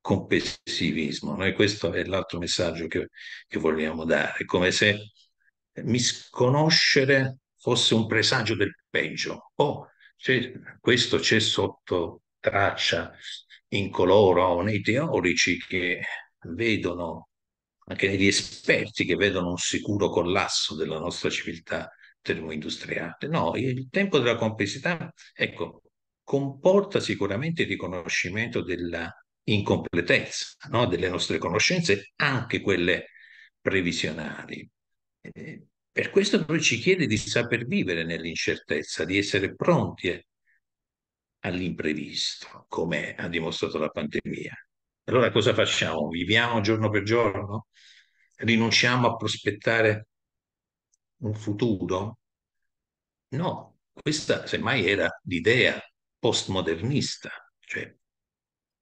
con pessimismo. Noi questo è l'altro messaggio che, che vogliamo dare, come se misconoscere fosse un presagio del peggio. Oh, cioè, questo c'è sotto traccia in coloro nei teorici che vedono, anche negli esperti che vedono un sicuro collasso della nostra civiltà termoindustriale. No, il tempo della complessità, ecco, comporta sicuramente il riconoscimento dell'incompletezza no? delle nostre conoscenze, anche quelle previsionali. Eh, per questo noi ci chiede di saper vivere nell'incertezza, di essere pronti all'imprevisto, come ha dimostrato la pandemia. Allora cosa facciamo? Viviamo giorno per giorno? Rinunciamo a prospettare un futuro? No, questa semmai era l'idea postmodernista, cioè il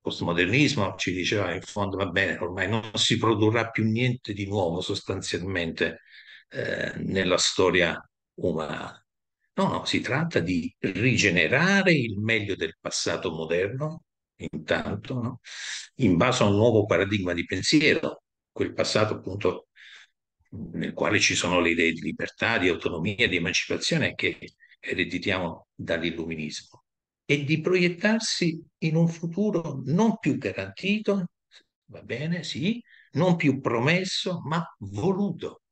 postmodernismo ci diceva in fondo va bene, ormai non si produrrà più niente di nuovo sostanzialmente eh, nella storia umana. No, no, si tratta di rigenerare il meglio del passato moderno, intanto, no? in base a un nuovo paradigma di pensiero, quel passato appunto nel quale ci sono le idee di libertà, di autonomia, di emancipazione che ereditiamo dall'illuminismo e di proiettarsi in un futuro non più garantito, va bene, sì, non più promesso, ma voluto.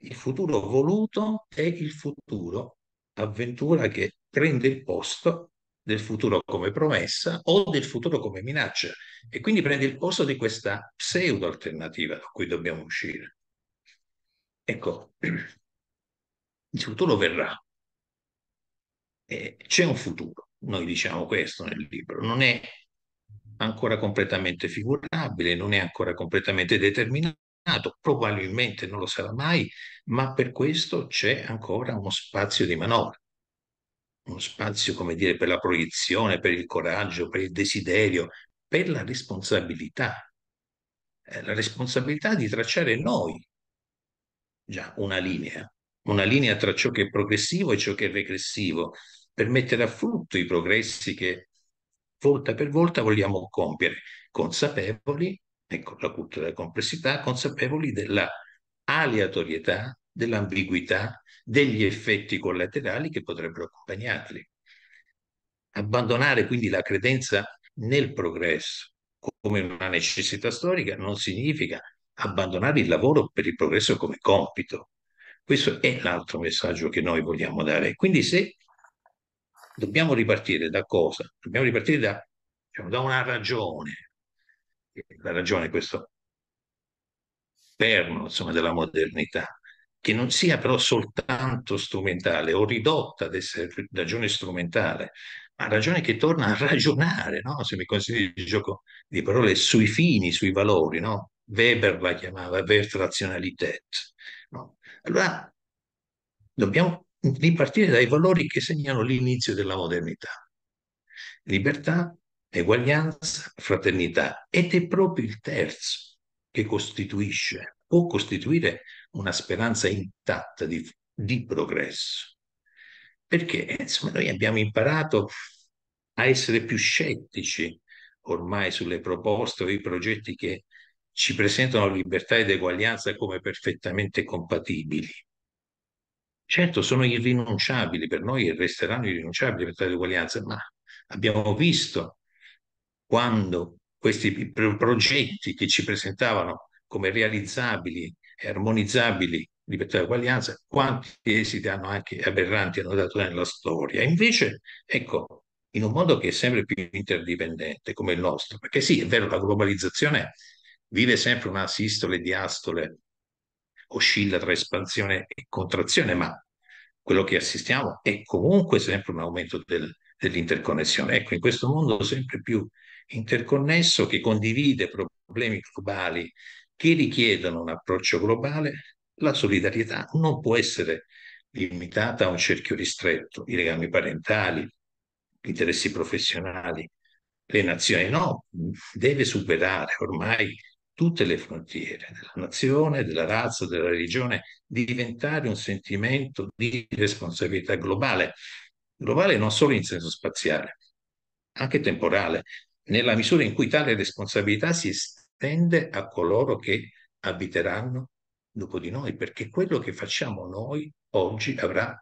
Il futuro voluto è il futuro avventura che prende il posto del futuro come promessa o del futuro come minaccia e quindi prende il posto di questa pseudo alternativa da cui dobbiamo uscire. Ecco, il futuro verrà. Eh, c'è un futuro, noi diciamo questo nel libro, non è ancora completamente figurabile, non è ancora completamente determinato, probabilmente non lo sarà mai, ma per questo c'è ancora uno spazio di manovra, uno spazio, come dire, per la proiezione, per il coraggio, per il desiderio, per la responsabilità, eh, la responsabilità di tracciare noi già una linea, una linea tra ciò che è progressivo e ciò che è regressivo, per mettere a frutto i progressi che volta per volta vogliamo compiere, consapevoli, ecco la cultura della complessità, consapevoli della aleatorietà, dell'ambiguità, degli effetti collaterali che potrebbero accompagnarli. Abbandonare quindi la credenza nel progresso come una necessità storica non significa abbandonare il lavoro per il progresso come compito. Questo è l'altro messaggio che noi vogliamo dare. Quindi se dobbiamo ripartire da cosa? Dobbiamo ripartire da, diciamo, da una ragione. La ragione è questo perno insomma, della modernità, che non sia però soltanto strumentale o ridotta ad essere ragione strumentale, ma ragione che torna a ragionare, no? se mi consigli il gioco di parole, sui fini, sui valori, no? Weber la chiamava Weltrationalität. No? Allora dobbiamo ripartire dai valori che segnano l'inizio della modernità. Libertà, eguaglianza, fraternità. Ed è proprio il terzo che costituisce, può costituire una speranza intatta di, di progresso. Perché insomma, noi abbiamo imparato a essere più scettici ormai sulle proposte o i progetti che ci presentano libertà ed eguaglianza come perfettamente compatibili. Certo, sono irrinunciabili per noi e resteranno irrinunciabili libertà ed eguaglianza, ma abbiamo visto quando questi progetti che ci presentavano come realizzabili e armonizzabili libertà ed eguaglianza, quanti esiti hanno anche aberranti hanno dato nella storia. Invece, ecco, in un mondo che è sempre più interdipendente come il nostro, perché sì, è vero, la globalizzazione è vive sempre una sistole e diastole, oscilla tra espansione e contrazione, ma quello che assistiamo è comunque sempre un aumento del, dell'interconnessione. Ecco, in questo mondo sempre più interconnesso che condivide problemi globali che richiedono un approccio globale, la solidarietà non può essere limitata a un cerchio ristretto, i legami parentali, gli interessi professionali, le nazioni. No, deve superare ormai tutte le frontiere della nazione, della razza, della religione, diventare un sentimento di responsabilità globale, globale non solo in senso spaziale, anche temporale, nella misura in cui tale responsabilità si estende a coloro che abiteranno dopo di noi, perché quello che facciamo noi oggi avrà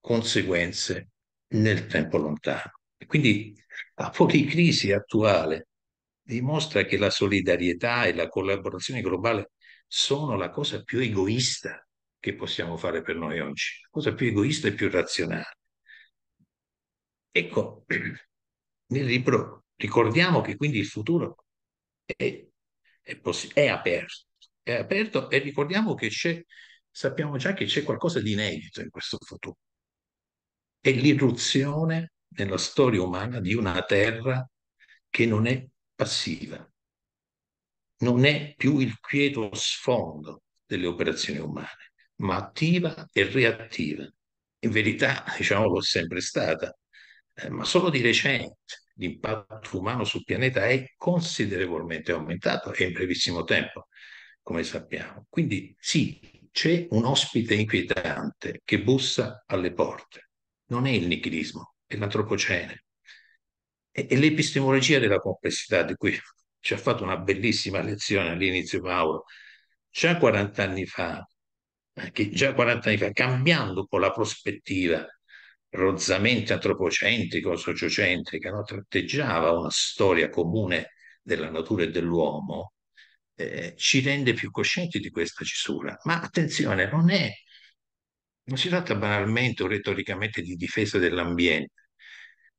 conseguenze nel tempo lontano. Quindi la policrisi attuale dimostra che la solidarietà e la collaborazione globale sono la cosa più egoista che possiamo fare per noi oggi, la cosa più egoista e più razionale. Ecco, nel libro ricordiamo che quindi il futuro è, è, è aperto, è aperto e ricordiamo che c'è, sappiamo già che c'è qualcosa di inedito in questo futuro. È l'irruzione nella storia umana di una terra che non è passiva, non è più il quieto sfondo delle operazioni umane, ma attiva e reattiva. In verità, diciamo, lo è sempre stata, eh, ma solo di recente l'impatto umano sul pianeta è considerevolmente aumentato e in brevissimo tempo, come sappiamo. Quindi sì, c'è un ospite inquietante che bussa alle porte. Non è il nichilismo, è l'antropocene, e, l'epistemologia della complessità di cui ci ha fatto una bellissima lezione all'inizio Mauro, già 40 anni fa, eh, che già 40 anni fa, cambiando con la prospettiva rozzamente antropocentrica o sociocentrica, no? tratteggiava una storia comune della natura e dell'uomo, eh, ci rende più coscienti di questa cesura. Ma attenzione, non è, non si tratta banalmente o retoricamente di difesa dell'ambiente,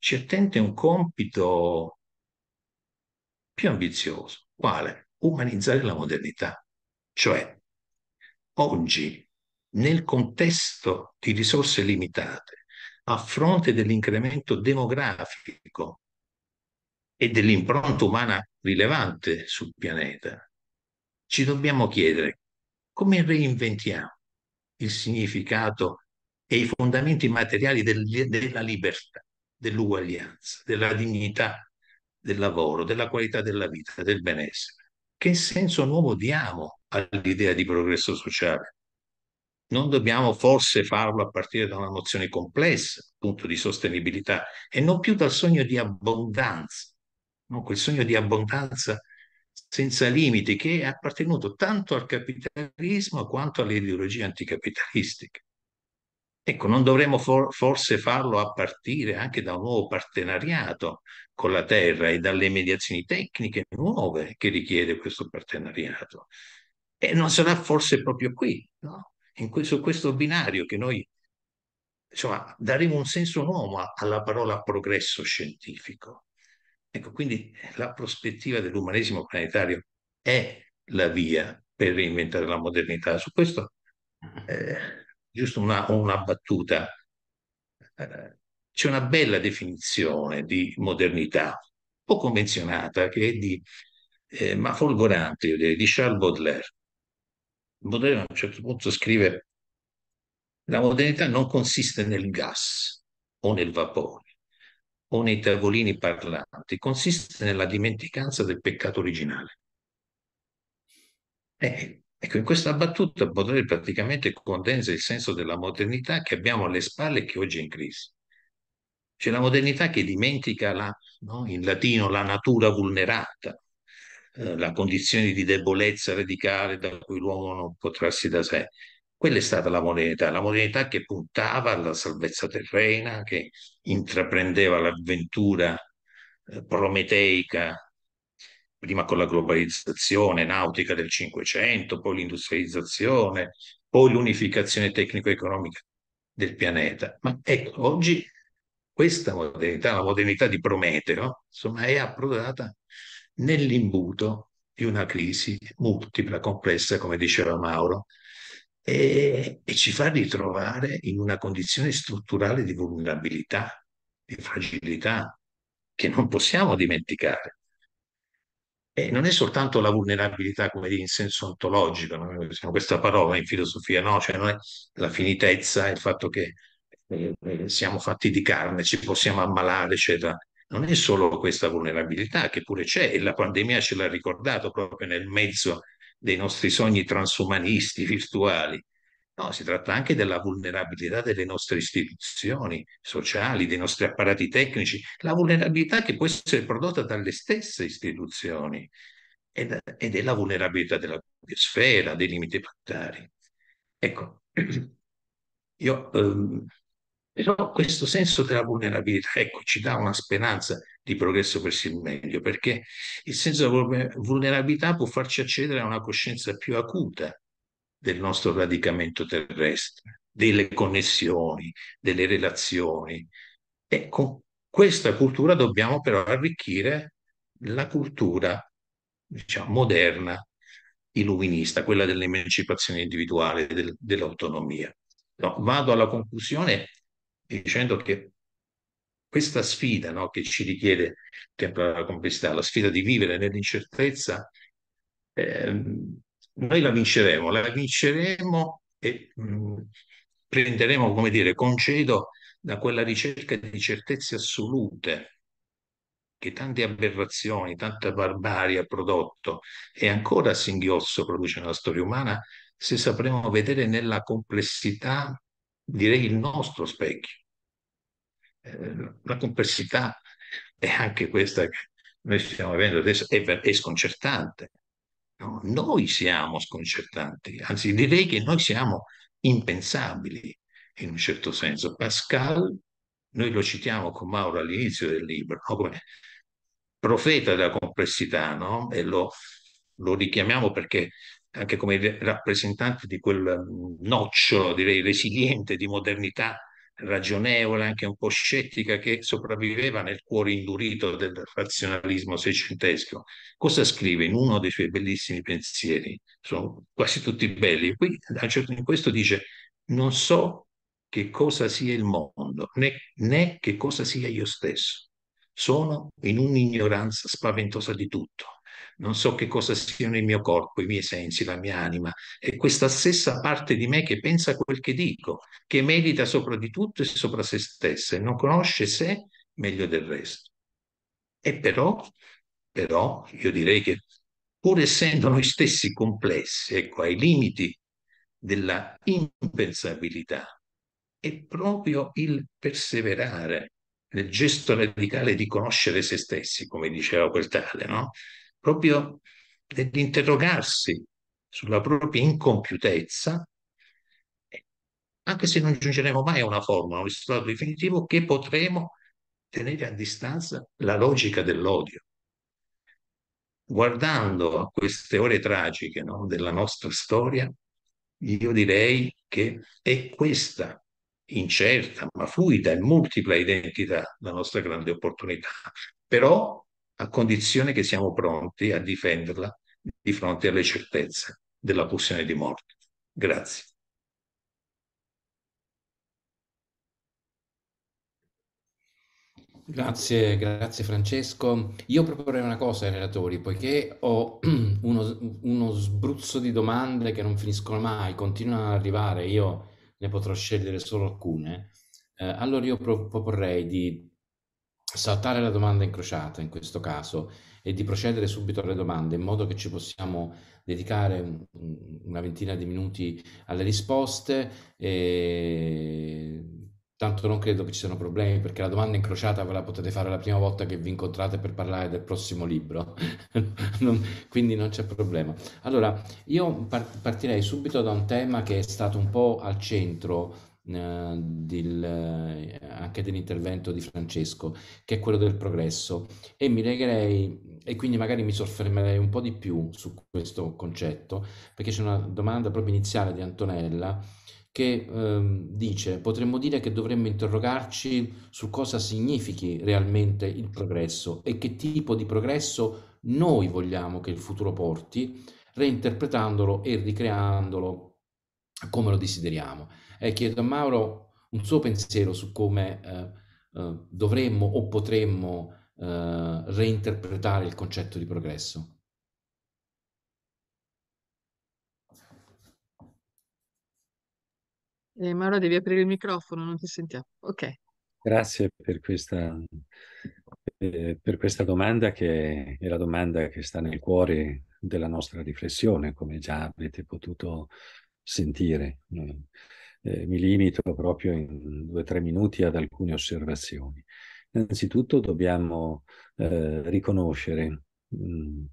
ci attende un compito più ambizioso, quale umanizzare la modernità, cioè oggi nel contesto di risorse limitate, a fronte dell'incremento demografico e dell'impronta umana rilevante sul pianeta, ci dobbiamo chiedere come reinventiamo il significato e i fondamenti materiali del, della libertà dell'uguaglianza, della dignità del lavoro, della qualità della vita, del benessere. Che senso nuovo diamo all'idea di progresso sociale? Non dobbiamo forse farlo a partire da una nozione complessa, appunto, di sostenibilità, e non più dal sogno di abbondanza, no? quel sogno di abbondanza senza limiti che è appartenuto tanto al capitalismo quanto alle ideologie anticapitalistiche. Ecco, non dovremmo for forse farlo a partire anche da un nuovo partenariato con la terra e dalle mediazioni tecniche nuove che richiede questo partenariato. E non sarà forse proprio qui, no? que su questo binario che noi insomma, daremo un senso nuovo alla parola progresso scientifico. Ecco, quindi la prospettiva dell'umanesimo planetario è la via per reinventare la modernità. Su questo eh, giusto una, una battuta, eh, c'è una bella definizione di modernità, poco menzionata, che è di, eh, ma folgorante, io direi, di Charles Baudelaire. Baudelaire a un certo punto scrive la modernità non consiste nel gas o nel vapore o nei tavolini parlanti, consiste nella dimenticanza del peccato originale. Eh, Ecco, in questa battuta Baudelaire praticamente condensa il senso della modernità che abbiamo alle spalle e che oggi è in crisi. C'è la modernità che dimentica la, no, in latino la natura vulnerata, eh, la condizione di debolezza radicale da cui l'uomo non può trarsi da sé. Quella è stata la modernità, la modernità che puntava alla salvezza terrena, che intraprendeva l'avventura eh, prometeica prima con la globalizzazione nautica del Cinquecento, poi l'industrializzazione, poi l'unificazione tecnico-economica del pianeta. Ma ecco, oggi questa modernità, la modernità di Prometeo, insomma, è approdata nell'imbuto di una crisi multipla, complessa, come diceva Mauro, e, e ci fa ritrovare in una condizione strutturale di vulnerabilità, di fragilità, che non possiamo dimenticare. E non è soltanto la vulnerabilità, come dire, in senso ontologico, no? Siamo questa parola in filosofia, no? Cioè non è la finitezza, il fatto che eh, eh, siamo fatti di carne, ci possiamo ammalare, eccetera. Non è solo questa vulnerabilità che pure c'è e la pandemia ce l'ha ricordato proprio nel mezzo dei nostri sogni transumanisti virtuali No, si tratta anche della vulnerabilità delle nostre istituzioni sociali, dei nostri apparati tecnici, la vulnerabilità che può essere prodotta dalle stesse istituzioni ed, ed è la vulnerabilità della sfera, dei limiti planetari. Ecco, io, ehm, però questo senso della vulnerabilità ecco, ci dà una speranza di progresso verso il meglio, perché il senso della vulnerabilità può farci accedere a una coscienza più acuta del nostro radicamento terrestre, delle connessioni, delle relazioni. E con questa cultura dobbiamo però arricchire la cultura diciamo, moderna, illuminista, quella dell'emancipazione individuale, del, dell'autonomia. No, vado alla conclusione dicendo che questa sfida no, che ci richiede la complessità, la sfida di vivere nell'incertezza, eh, noi la vinceremo, la vinceremo e mh, mm, prenderemo, come dire, concedo da quella ricerca di certezze assolute che tante aberrazioni, tanta barbarie ha prodotto e ancora a singhiozzo produce nella storia umana, se sapremo vedere nella complessità, direi, il nostro specchio. Eh, la complessità è anche questa che noi stiamo vivendo adesso, è, è sconcertante No, noi siamo sconcertanti, anzi direi che noi siamo impensabili in un certo senso. Pascal, noi lo citiamo con Mauro all'inizio del libro, no? come profeta della complessità, no? e lo, lo richiamiamo perché anche come rappresentante di quel mm, nocciolo, direi, resiliente di modernità ragionevole, anche un po' scettica, che sopravviveva nel cuore indurito del razionalismo seicentesco. Cosa scrive in uno dei suoi bellissimi pensieri? Sono quasi tutti belli. Qui, certo, in questo dice, non so che cosa sia il mondo, né, né che cosa sia io stesso. Sono in un'ignoranza spaventosa di tutto non so che cosa siano il mio corpo, i miei sensi, la mia anima. È questa stessa parte di me che pensa quel che dico, che medita sopra di tutto e sopra se stessa e non conosce sé meglio del resto. E però, però, io direi che pur essendo noi stessi complessi, ecco, ai limiti della impensabilità, è proprio il perseverare nel gesto radicale di conoscere se stessi, come diceva quel tale, no? proprio dell'interrogarsi sulla propria incompiutezza, anche se non giungeremo mai a una forma, a un risultato definitivo, che potremo tenere a distanza la logica dell'odio. Guardando a queste ore tragiche no, della nostra storia, io direi che è questa incerta ma fluida e multipla identità la nostra grande opportunità. Però a condizione che siamo pronti a difenderla di fronte alle certezze della pulsione di morte. Grazie. Grazie, grazie Francesco. Io proporrei una cosa ai relatori, poiché ho uno, uno, sbruzzo di domande che non finiscono mai, continuano ad arrivare, io ne potrò scegliere solo alcune. Eh, allora io proporrei di saltare la domanda incrociata in questo caso e di procedere subito alle domande in modo che ci possiamo dedicare una ventina di minuti alle risposte. E... Tanto non credo che ci siano problemi perché la domanda incrociata ve la potete fare la prima volta che vi incontrate per parlare del prossimo libro, non, quindi non c'è problema. Allora, io partirei subito da un tema che è stato un po' al centro eh, del, eh, anche dell'intervento di Francesco, che è quello del progresso. E mi legherei, e quindi magari mi soffermerei un po' di più su questo concetto, perché c'è una domanda proprio iniziale di Antonella che ehm, dice potremmo dire che dovremmo interrogarci su cosa significhi realmente il progresso e che tipo di progresso noi vogliamo che il futuro porti, reinterpretandolo e ricreandolo come lo desideriamo e chiedo a Mauro un suo pensiero su come eh, eh dovremmo o potremmo eh, reinterpretare il concetto di progresso. Eh, Mauro devi aprire il microfono, non ti sentiamo. Ok. Grazie per questa, eh, per questa domanda che è la domanda che sta nel cuore della nostra riflessione, come già avete potuto sentire. Noi eh, mi limito proprio in due o tre minuti ad alcune osservazioni. Innanzitutto dobbiamo eh, riconoscere mh, mm,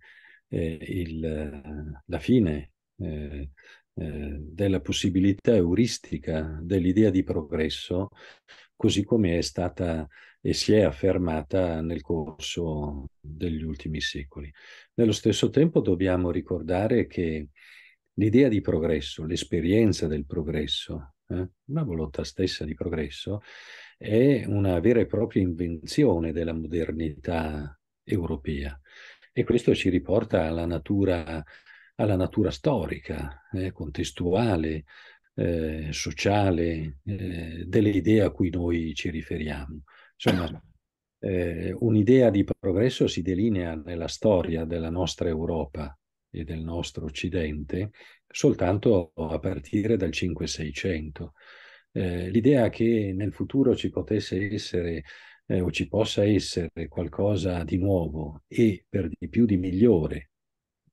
eh, il, la fine eh, eh, della possibilità euristica dell'idea di progresso così come è stata e si è affermata nel corso degli ultimi secoli. Nello stesso tempo dobbiamo ricordare che l'idea di progresso, l'esperienza del progresso, eh, una volontà stessa di progresso, è una vera e propria invenzione della modernità europea. E questo ci riporta alla natura, alla natura storica, eh, contestuale, eh, sociale, eh, delle idee a cui noi ci riferiamo. Insomma, certo. eh, un'idea di progresso si delinea nella storia della nostra Europa e del nostro Occidente soltanto a partire dal 5600. Eh, l'idea che nel futuro ci potesse essere eh, o ci possa essere qualcosa di nuovo e per di più di migliore,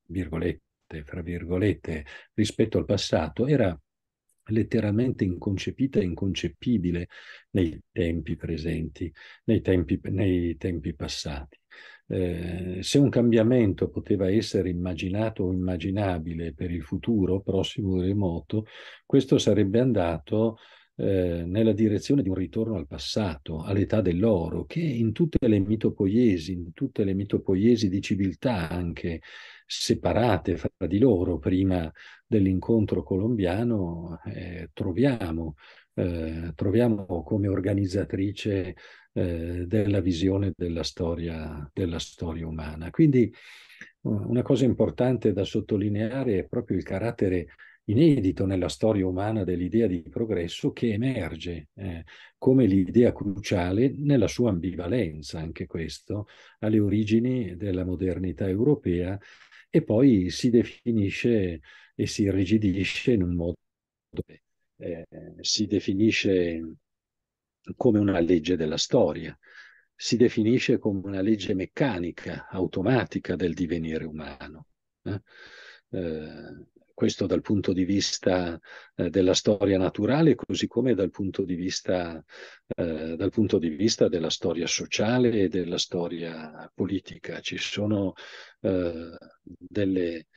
virgolette, fra virgolette, rispetto al passato, era letteralmente inconcepita e inconcepibile nei tempi presenti, nei tempi, nei tempi passati. Eh, se un cambiamento poteva essere immaginato o immaginabile per il futuro prossimo o remoto, questo sarebbe andato eh, nella direzione di un ritorno al passato, all'età dell'oro, che in tutte le mitopoiesi, in tutte le mitopoiesi di civiltà anche separate fra di loro prima dell'incontro colombiano, eh, troviamo eh, troviamo come organizzatrice eh, della visione della storia, della storia umana. Quindi una cosa importante da sottolineare è proprio il carattere inedito nella storia umana dell'idea di progresso che emerge eh, come l'idea cruciale nella sua ambivalenza, anche questo, alle origini della modernità europea e poi si definisce e si irrigidisce in un modo eh, si definisce come una legge della storia, si definisce come una legge meccanica, automatica del divenire umano. Eh? Eh, questo dal punto di vista eh, della storia naturale, così come dal punto, vista, eh, dal punto, di vista, della storia sociale e della storia politica. Ci sono eh, delle,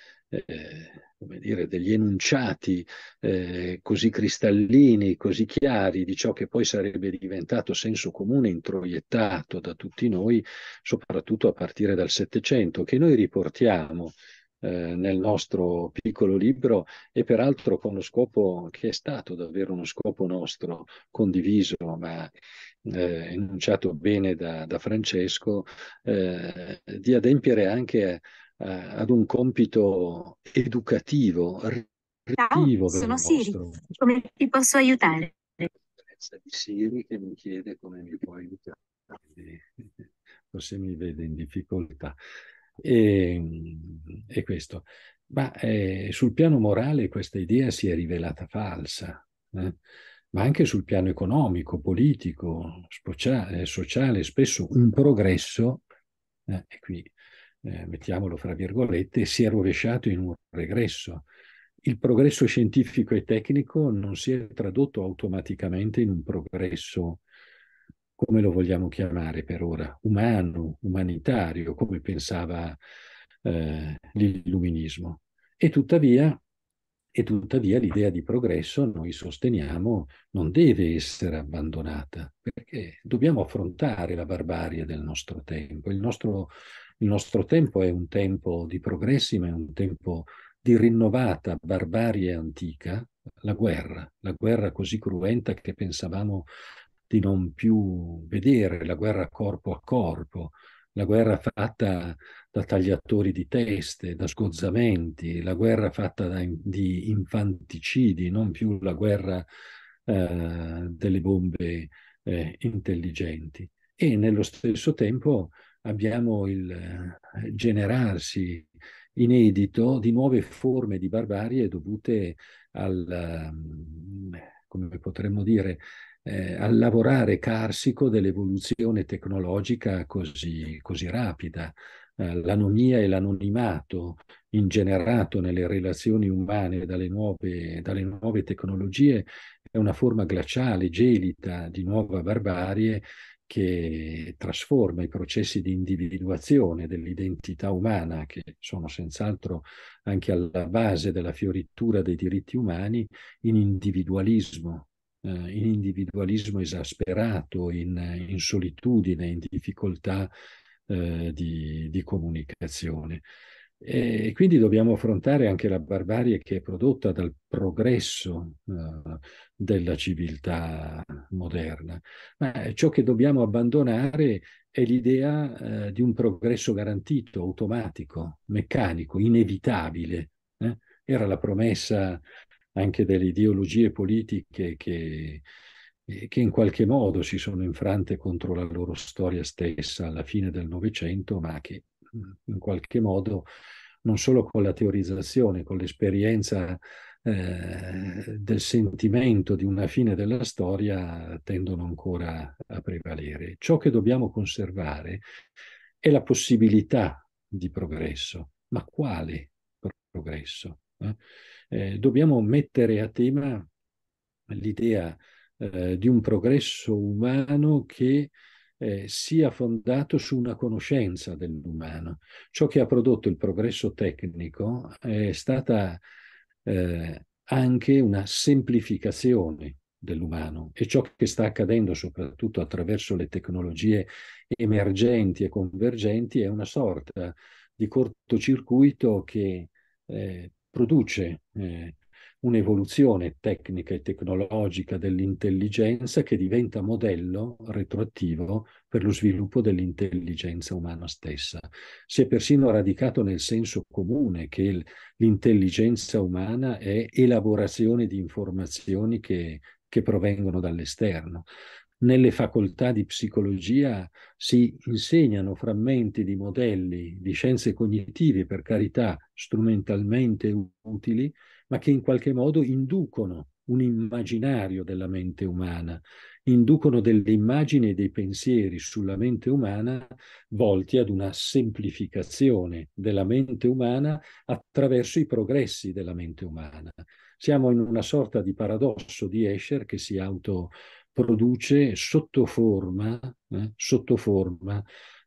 eh, come dire, degli enunciati eh, così cristallini, così chiari di ciò che poi sarebbe diventato senso comune introiettato da tutti noi, soprattutto a partire dal Settecento, che noi riportiamo eh, nel nostro piccolo libro e peraltro con lo scopo che è stato davvero uno scopo nostro condiviso ma eh, enunciato bene da, da Francesco eh, di adempiere anche eh, ad un compito educativo. Ciao, sono Siri, come ti posso aiutare? Di Siri che mi chiede come mi può aiutare, forse mi vede in difficoltà. E, ehm, e questo. Ma eh, sul piano morale questa idea si è rivelata falsa, eh? ma anche sul piano economico, politico, eh, sociale, spesso un progresso, eh, e qui eh, mettiamolo fra virgolette, si è rovesciato in un regresso. Il progresso scientifico e tecnico non si è tradotto automaticamente in un progresso, come lo vogliamo chiamare per ora, umano, umanitario, come pensava eh, l'illuminismo. E tuttavia, e tuttavia l'idea di progresso, noi sosteniamo, non deve essere abbandonata, perché dobbiamo affrontare la barbarie del nostro tempo. Il nostro il nostro tempo è un tempo di progressi, ma è un tempo di rinnovata barbarie antica, la guerra, la guerra così cruenta che pensavamo di non più vedere, la guerra corpo a corpo, la guerra fatta da tagliatori di teste, da sgozzamenti, la guerra fatta da, di infanticidi, non più la guerra eh, delle bombe eh, intelligenti. E nello stesso tempo abbiamo il eh, generarsi inedito di nuove forme di barbarie dovute al, ehm, come potremmo dire, eh, al lavorare carsico dell'evoluzione tecnologica così, così rapida. Eh, l'anomia e l'anonimato ingenerato nelle relazioni umane dalle nuove, dalle nuove tecnologie è una forma glaciale, gelita di nuova barbarie che trasforma i processi di individuazione dell'identità umana, che sono senz'altro anche alla base della fioritura dei diritti umani, in individualismo, eh, in individualismo esasperato, in, in, solitudine, in difficoltà eh, di, di, comunicazione. E quindi dobbiamo affrontare anche la barbarie che è prodotta dal progresso uh, della civiltà moderna. Ma eh, ciò che dobbiamo abbandonare è l'idea uh, di un progresso garantito, automatico, meccanico, inevitabile. Eh? Era la promessa anche delle ideologie politiche che, che in qualche modo si sono infrante contro la loro storia stessa alla fine del Novecento, ma che in qualche modo non solo con la teorizzazione, con l'esperienza eh, del sentimento di una fine della storia tendono ancora a prevalere. Ciò che dobbiamo conservare è la possibilità di progresso, ma quale progresso? Eh? Eh, dobbiamo mettere a tema l'idea eh, di un progresso umano che eh, sia fondato su una conoscenza dell'umano. Ciò che ha prodotto il progresso tecnico è stata eh, anche una semplificazione dell'umano e ciò che sta accadendo soprattutto attraverso le tecnologie emergenti e convergenti è una sorta di cortocircuito che eh, produce eh, un'evoluzione tecnica e tecnologica dell'intelligenza che diventa modello retroattivo per lo sviluppo dell'intelligenza umana stessa. Si è persino radicato nel senso comune che l'intelligenza umana è elaborazione di informazioni che, che provengono dall'esterno. Nelle facoltà di psicologia si insegnano frammenti di modelli di scienze cognitive, per carità, strumentalmente utili, ma che in qualche modo inducono un immaginario della mente umana, inducono delle immagini e dei pensieri sulla mente umana volti ad una semplificazione della mente umana attraverso i progressi della mente umana. Siamo in una sorta di paradosso di Escher che si autoproduce sotto forma, eh, sotto forma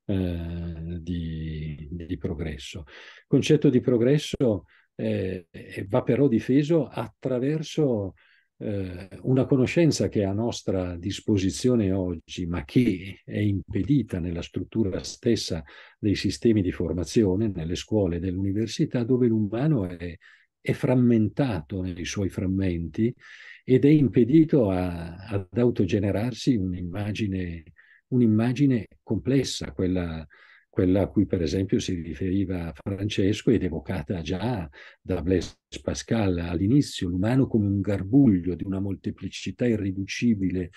eh, di, di progresso. Il concetto di progresso eh, va però difeso attraverso eh, una conoscenza che è a nostra disposizione oggi, ma che è impedita nella struttura stessa dei sistemi di formazione, nelle scuole e nell'università, dove l'umano è, è frammentato nei suoi frammenti ed è impedito a, ad autogenerarsi un'immagine, un'immagine complessa, quella quella a cui per esempio si riferiva Francesco ed evocata già da Blaise Pascal all'inizio, l'umano come un garbuglio di una molteplicità irriducibile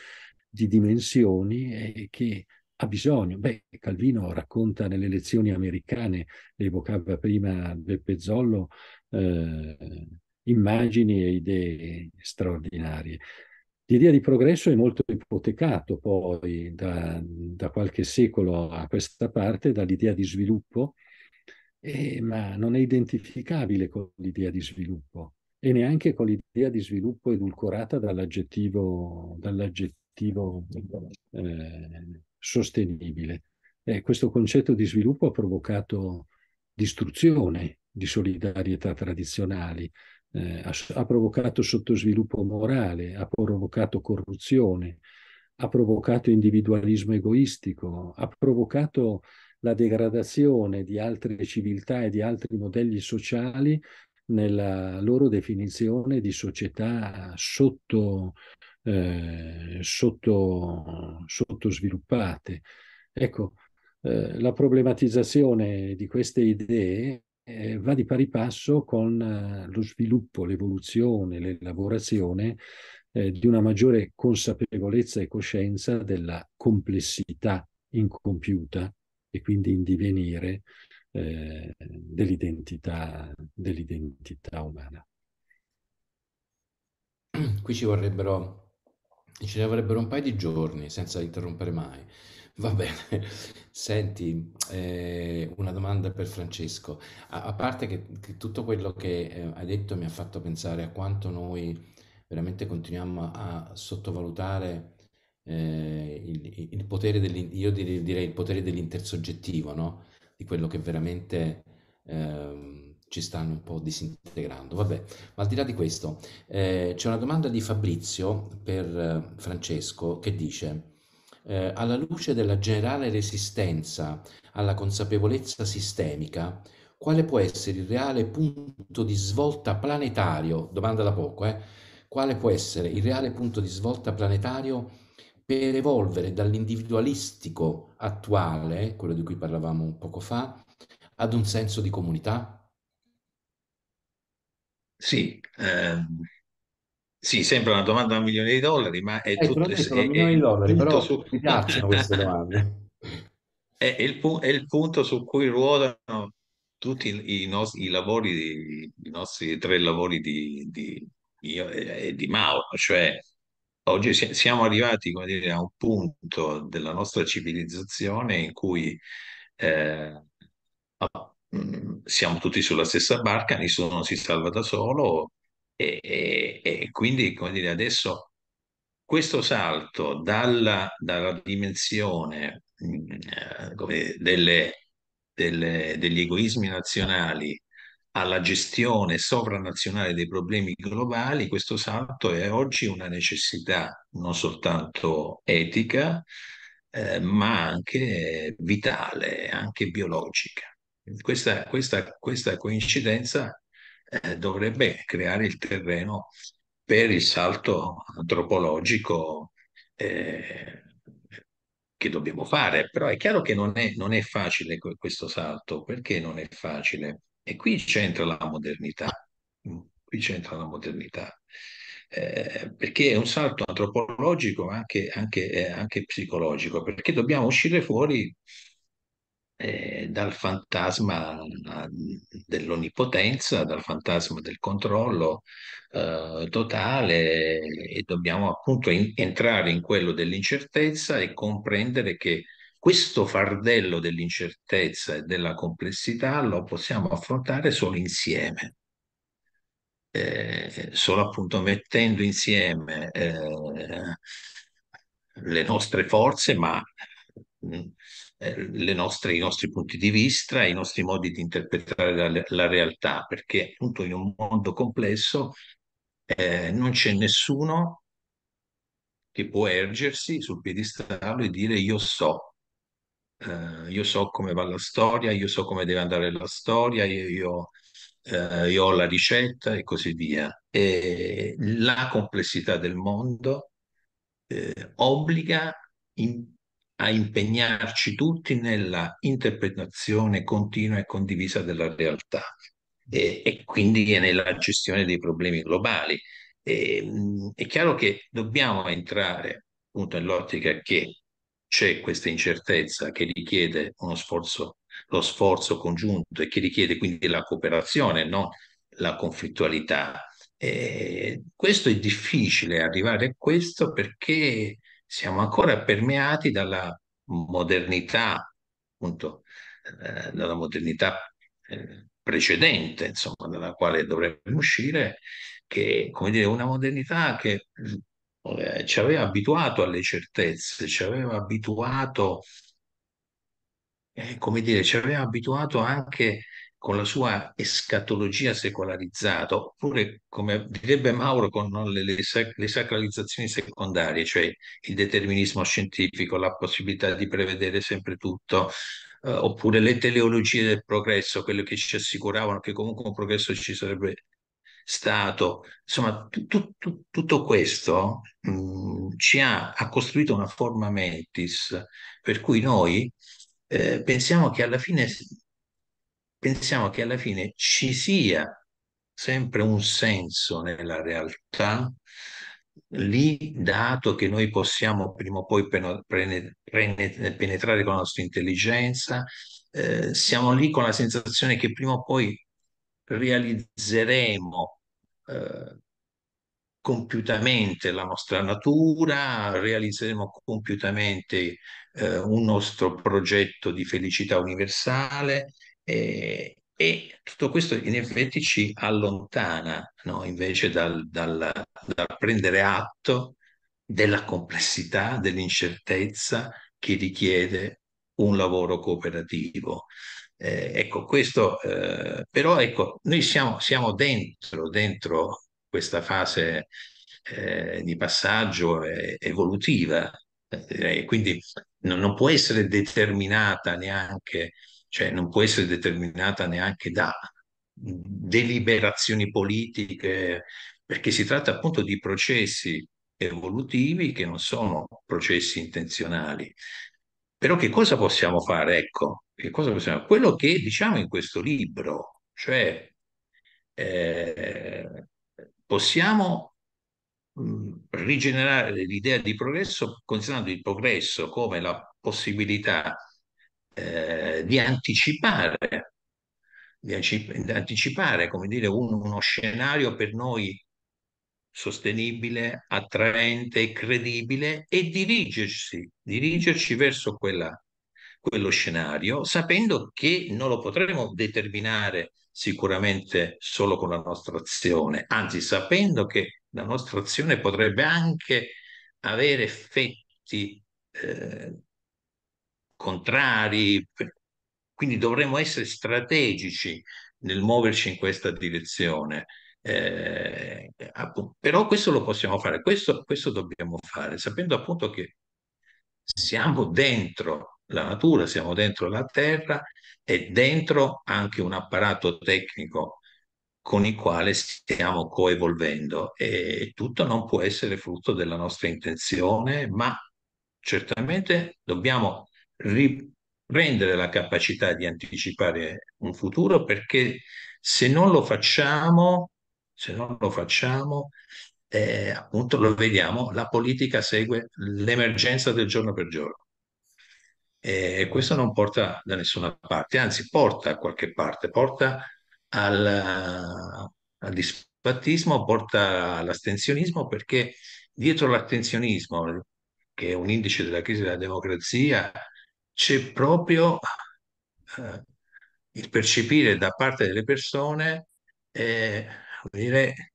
di dimensioni e eh, che ha bisogno. Beh, Calvino racconta nelle lezioni americane, le evocava prima Beppe Zollo, eh, immagini e idee straordinarie. L'idea di progresso è molto ipotecato poi da, da qualche secolo a questa parte dall'idea di sviluppo, eh, ma non è identificabile con l'idea di sviluppo e neanche con l'idea di sviluppo edulcorata dall'aggettivo, dall'aggettivo eh, sostenibile. Eh, questo concetto di sviluppo ha provocato distruzione di solidarietà tradizionali, eh, ha, ha provocato sottosviluppo morale, ha provocato corruzione, ha provocato individualismo egoistico, ha provocato la degradazione di altre civiltà e di altri modelli sociali nella loro definizione di società sotto, eh, sotto, sottosviluppate. Ecco, eh, la problematizzazione di queste idee eh, va di pari passo con eh, lo sviluppo, l'evoluzione, l'elaborazione eh, di una maggiore consapevolezza e coscienza della complessità incompiuta e quindi in divenire eh, dell'identità, dell'identità umana. Qui ci vorrebbero, ci vorrebbero un paio di giorni senza interrompere mai. Va bene, senti, eh, una domanda per Francesco. A, a parte che, che tutto quello che eh, hai detto mi ha fatto pensare a quanto noi veramente continuiamo a sottovalutare eh, il, il potere io direi, direi il potere dell'intersoggettivo, no? Di quello che veramente ehm, ci stanno un po' disintegrando. Vabbè, ma al di là di questo, eh, c'è una domanda di Fabrizio per eh, Francesco che dice eh, alla luce della generale resistenza alla consapevolezza sistemica, quale può essere il reale punto di svolta planetario, domanda da poco, eh? quale può essere il reale punto di svolta planetario per evolvere dall'individualistico attuale, quello di cui parlavamo poco fa, ad un senso di comunità? Sì, ehm, sì, sembra una domanda da un milione di dollari, ma è eh, tutto... Promesso, è, è di dollari, però su... mi piacciono queste domande. È, è, il è, il, punto su cui ruotano tutti i, i, no- i lavori, di, i nostri tre lavori di, di, io, e di Mauro, cioè oggi si- siamo arrivati dire, a un punto della nostra civilizzazione in cui eh, mm, siamo tutti sulla stessa barca, nessuno si salva da solo, e, e, e quindi, come dire, adesso questo salto dalla, dalla dimensione mh, mm, come, delle, delle, degli egoismi nazionali alla gestione sovranazionale dei problemi globali, questo salto è oggi una necessità non soltanto etica, eh, ma anche vitale, anche biologica. Questa, questa, questa coincidenza eh, dovrebbe creare il terreno per il salto antropologico eh, che dobbiamo fare. Però è chiaro che non è, non è facile questo salto. Perché non è facile? E qui c'entra la modernità. Qui c'entra la modernità. Eh, perché è un salto antropologico anche, anche, eh, anche psicologico, perché dobbiamo uscire fuori eh, dal fantasma eh, dell'onnipotenza, dal fantasma del controllo eh, totale e dobbiamo appunto in, entrare in quello dell'incertezza e comprendere che questo fardello dell'incertezza e della complessità lo possiamo affrontare solo insieme. Eh, solo appunto mettendo insieme eh, le nostre forze, ma mm, eh, nostre, i nostri punti di vista, i nostri modi di interpretare la, la realtà, perché appunto in un mondo complesso eh, non c'è nessuno che può ergersi sul piedistallo e dire io so, eh, io so come va la storia, io so come deve andare la storia, io, io, eh, io ho la ricetta e così via. E la complessità del mondo eh, obbliga in a impegnarci tutti nella interpretazione continua e condivisa della realtà e, e quindi nella gestione dei problemi globali. E, è chiaro che dobbiamo entrare appunto nell'ottica che c'è questa incertezza che richiede uno sforzo, lo sforzo congiunto e che richiede quindi la cooperazione, non la conflittualità. E questo è difficile arrivare a questo perché siamo ancora permeati dalla modernità, appunto, eh, dalla modernità eh, precedente, insomma, dalla quale dovremmo uscire, che, come dire, una modernità che eh, ci aveva abituato alle certezze, ci aveva abituato, eh, come dire, ci aveva abituato anche con la sua escatologia secolarizzata, oppure, come direbbe Mauro, con le, le, le, sacralizzazioni secondarie, cioè il determinismo scientifico, la possibilità di prevedere sempre tutto, eh, oppure le teleologie del progresso, quelle che ci assicuravano che comunque un progresso ci sarebbe stato. Insomma, tu, tu, tu, tutto questo mh, mm, ci ha, ha costruito una forma mentis, per cui noi eh, pensiamo che alla fine pensiamo che alla fine ci sia sempre un senso nella realtà lì dato che noi possiamo prima o poi penetrare con la nostra intelligenza, eh, siamo lì con la sensazione che prima o poi realizzeremo eh, compiutamente la nostra natura, realizzeremo compiutamente eh, un nostro progetto di felicità universale e, eh, e tutto questo in effetti ci allontana no? invece dal, dal, dal prendere atto della complessità, dell'incertezza che richiede un lavoro cooperativo. Eh, ecco, questo eh, però, ecco, noi siamo, siamo dentro, dentro questa fase eh, di passaggio eh, evolutiva, eh, direi, quindi non, non, può essere determinata neanche cioè non può essere determinata neanche da deliberazioni politiche, perché si tratta appunto di processi evolutivi che non sono processi intenzionali. Però che cosa possiamo fare? Ecco, che cosa possiamo... quello che diciamo in questo libro, cioè eh, possiamo mh, rigenerare l'idea di progresso considerando il progresso come la possibilità eh, di anticipare, di anticipare come dire, un, uno scenario per noi sostenibile, attraente, credibile e dirigersi, dirigerci verso quella, quello scenario sapendo che non lo potremo determinare sicuramente solo con la nostra azione, anzi sapendo che la nostra azione potrebbe anche avere effetti eh, contrari. Quindi dovremmo essere strategici nel muoverci in questa direzione. Eh, però questo lo possiamo fare, questo, questo dobbiamo fare, sapendo appunto che siamo dentro la natura, siamo dentro la terra e dentro anche un apparato tecnico con il quale stiamo coevolvendo e tutto non può essere frutto della nostra intenzione, ma certamente dobbiamo riprendere la capacità di anticipare un futuro perché se non lo facciamo, se non lo facciamo, eh, appunto lo vediamo, la politica segue l'emergenza del giorno per giorno. E questo non porta da nessuna parte, anzi porta a qualche parte, porta al, al disfattismo, porta all'astensionismo perché dietro l'attenzionismo, che è un indice della crisi della democrazia, c'è proprio eh, il percepire da parte delle persone eh, dire,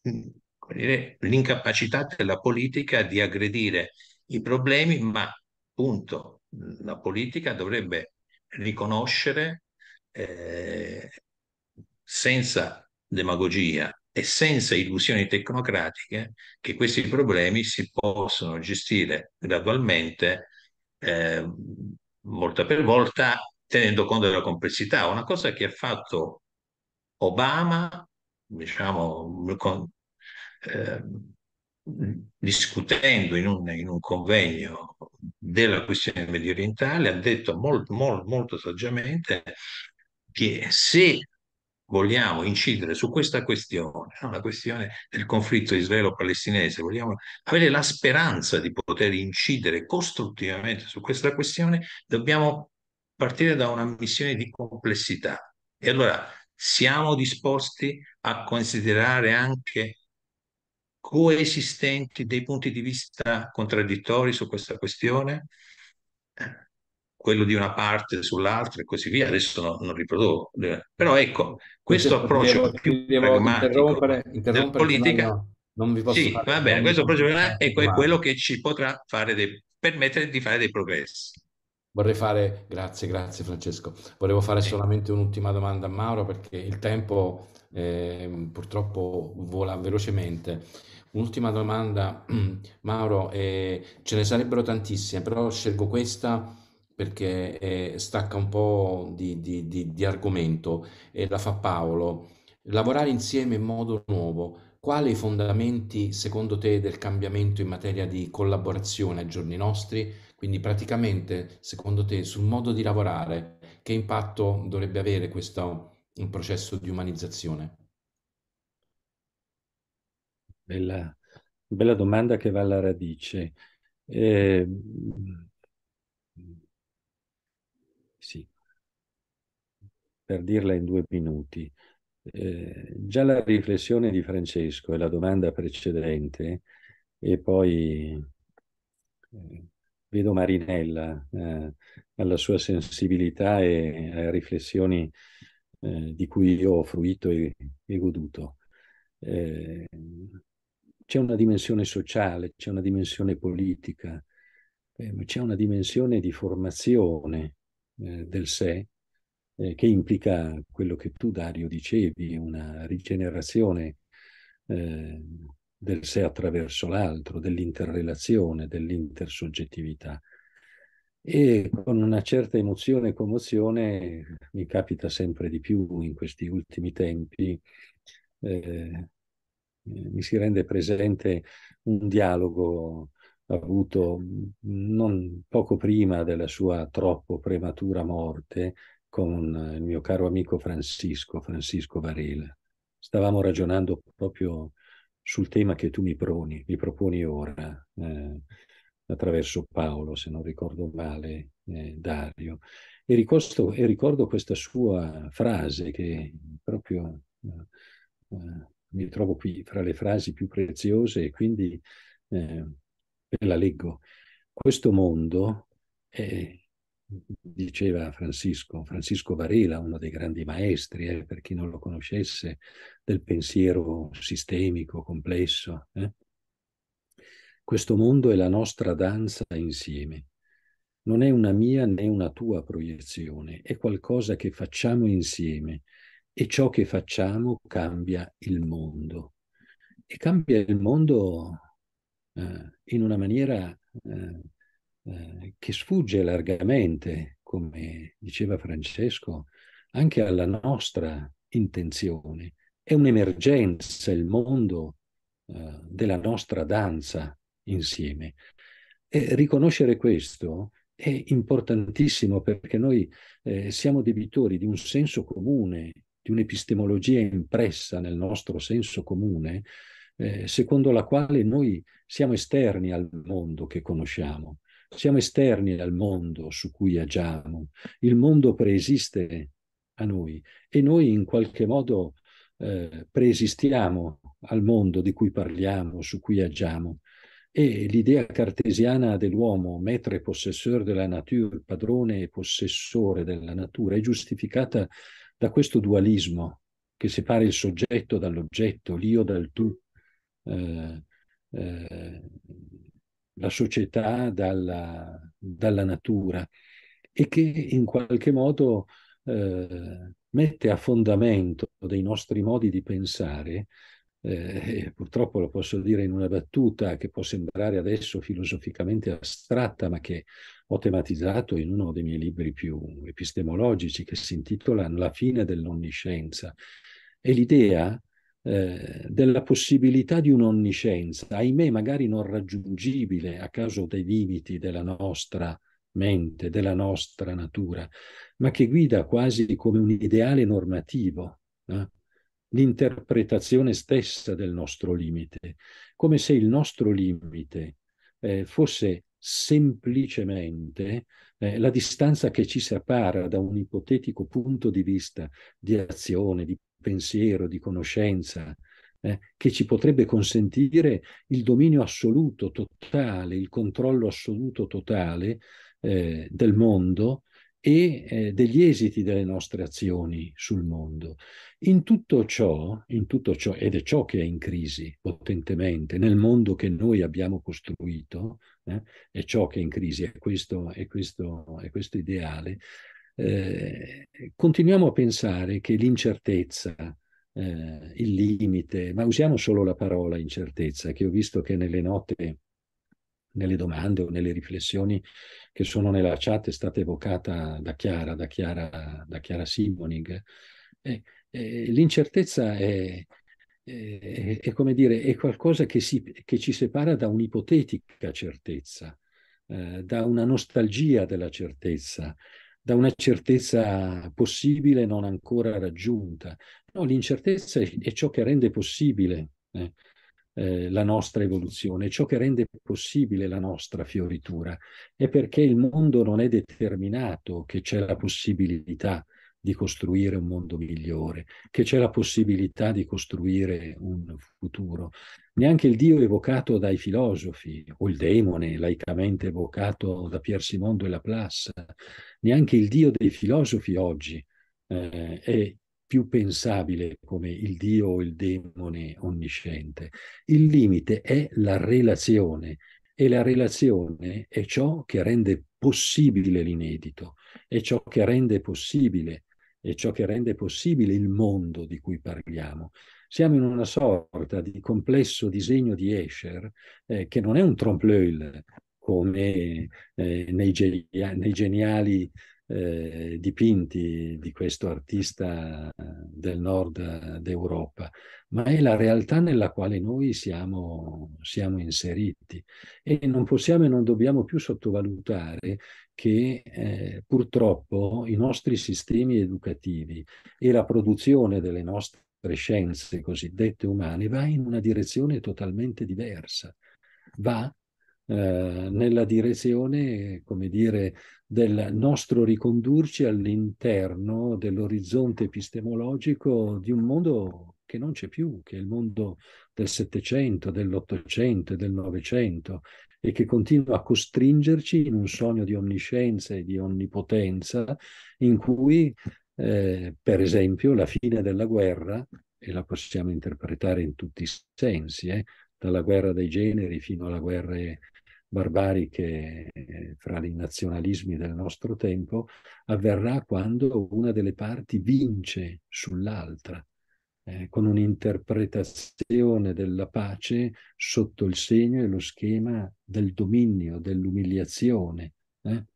dire, l'incapacità della politica di aggredire i problemi, ma appunto la politica dovrebbe riconoscere eh, senza demagogia e senza illusioni tecnocratiche che questi problemi si possono gestire gradualmente eh, volta per volta, tenendo conto della complessità. Una cosa che ha fatto Obama, diciamo, con, eh, discutendo in un, in un, convegno della questione medio orientale, ha detto molto, molto, molto saggiamente che se vogliamo incidere su questa questione, no? la questione del conflitto israelo-palestinese, vogliamo avere la speranza di poter incidere costruttivamente su questa questione, dobbiamo partire da una missione di complessità. E allora siamo disposti a considerare anche coesistenti dei punti di vista contraddittori su questa questione? quello di una parte sull'altra e così via, adesso no, non riproduco. Eh, però ecco, questo devo, approccio più devo interrompere, interrompere politica... non vi posso sì, fare, va bene, questo progetto è quello che ci potrà dei, permettere di fare dei progressi. Vorrei fare, grazie, grazie Francesco, volevo fare solamente un'ultima domanda a Mauro perché il tempo eh, purtroppo vola velocemente. Un'ultima domanda, Mauro, eh, ce ne sarebbero tantissime, però scelgo questa perché eh, stacca un po' di, di, di, di argomento e la fa Paolo. Lavorare insieme in modo nuovo. Quali i fondamenti, secondo te, del cambiamento in materia di collaborazione ai giorni nostri? Quindi praticamente, secondo te, sul modo di lavorare, che impatto dovrebbe avere questo processo di umanizzazione? Bella, bella domanda che va alla radice. Eh, per dirla in due minuti, eh, già la riflessione di Francesco e la domanda precedente, e poi eh, vedo Marinella eh, alla sua sensibilità e a riflessioni eh, di cui io ho fruito e, e goduto. Eh, c'è una dimensione sociale, c'è una dimensione politica, eh, c'è una dimensione di formazione del sé eh, che implica quello che tu, Dario, dicevi, una rigenerazione eh, del sé attraverso l'altro, dell'interrelazione, dell'intersoggettività. E con una certa emozione e commozione mi capita sempre di più in questi ultimi tempi, eh, mi si rende presente un dialogo avuto non poco prima della sua troppo prematura morte con eh, il mio caro amico Francisco, Francisco Varela. Stavamo ragionando proprio sul tema che tu mi, proni, mi proponi ora, eh, attraverso Paolo, se non ricordo male, eh, Dario. E ricordo, e ricordo, questa sua frase che proprio eh, eh mi trovo qui fra le frasi più preziose e quindi eh, la leggo. Questo mondo è diceva Francisco, Francisco Varela, uno dei grandi maestri, eh, per chi non lo conoscesse, del pensiero sistemico, complesso. Eh. Questo mondo è la nostra danza insieme. Non è una mia né una tua proiezione, è qualcosa che facciamo insieme e ciò che facciamo cambia il mondo. E cambia il mondo eh, in una maniera eh, eh, che sfugge largamente, come diceva Francesco, anche alla nostra intenzione. È un'emergenza il mondo eh, della nostra danza insieme. E riconoscere questo è importantissimo perché noi eh, siamo debitori di un senso comune, di un'epistemologia impressa nel nostro senso comune, eh, secondo la quale noi siamo esterni al mondo che conosciamo. Siamo esterni al mondo su cui agiamo. Il mondo preesiste a noi e noi in qualche modo eh, preesistiamo al mondo di cui parliamo, su cui agiamo. E l'idea cartesiana dell'uomo, maître possesseur de la nature, padrone e possessore della natura, è giustificata da questo dualismo che separa il soggetto dall'oggetto, l'io dal tu. Eh, eh, la società dalla, dalla natura e che in qualche modo eh, mette a fondamento dei nostri modi di pensare, eh, purtroppo lo posso dire in una battuta che può sembrare adesso filosoficamente astratta, ma che ho tematizzato in uno dei miei libri più epistemologici che si intitola La fine dell'onniscienza. E l'idea eh, della possibilità di un'onniscienza, ahimè magari non raggiungibile a causa dei limiti della nostra mente, della nostra natura, ma che guida quasi come un ideale normativo. Eh? l'interpretazione stessa del nostro limite, come se il nostro limite eh, fosse semplicemente eh, la distanza che ci separa da un ipotetico punto di vista di azione, di pensiero, di conoscenza, eh, che ci potrebbe consentire il dominio assoluto, totale, il controllo assoluto, totale eh, del mondo e eh, degli esiti delle nostre azioni sul mondo. In tutto, ciò, in tutto ciò, ed è ciò che è in crisi potentemente, nel mondo che noi abbiamo costruito, eh, è ciò che è in crisi, è questo, è questo, è questo ideale, eh, continuiamo a pensare che l'incertezza, eh, il limite, ma usiamo solo la parola incertezza, che ho visto che nelle note, nelle domande o nelle riflessioni che sono nella chat è stata evocata da Chiara, da Chiara, da Chiara Simoning. Eh, eh l'incertezza è, è, come dire, è qualcosa che, si, che ci separa da un'ipotetica certezza, eh, da una nostalgia della certezza, da una certezza possibile non ancora raggiunta. No, l'incertezza è ciò che rende possibile eh, eh, la nostra evoluzione, è ciò che rende possibile la nostra fioritura. È perché il mondo non è determinato che c'è la possibilità di costruire un mondo migliore, che c'è la possibilità di costruire un futuro, neanche il Dio evocato dai filosofi, o il demone laicamente evocato da Pier Simondo e Laplace, neanche il Dio dei filosofi oggi eh, è più pensabile come il Dio o il demone onnisciente. Il limite è la relazione e la relazione è ciò che rende possibile l'inedito, è ciò che rende possibile, è ciò che rende possibile il mondo di cui parliamo. Siamo in una sorta di complesso disegno di Escher eh, che non è un trompe-l'œil come eh, nei, ge- nei, geniali eh, dipinti di questo artista del nord d'Europa, ma è la realtà nella quale noi siamo, siamo inseriti e non possiamo e non dobbiamo più sottovalutare che eh, purtroppo i nostri sistemi educativi e la produzione delle nostre altre scienze cosiddette umane, va in una direzione totalmente diversa, va eh, nella direzione, come dire, del nostro ricondurci all'interno dell'orizzonte epistemologico di un mondo che non c'è più, che è il mondo del Settecento, dell'Ottocento e del Novecento, e che continua a costringerci in un sogno di onniscienza e di onnipotenza in cui eh, per esempio, la fine della guerra, e la possiamo interpretare in tutti i sensi, eh, dalla guerra dei generi fino alla guerra barbariche eh, fra i nazionalismi del nostro tempo, avverrà quando una delle parti vince sull'altra, eh, con un'interpretazione della pace sotto il segno e lo schema del dominio, dell'umiliazione, eh,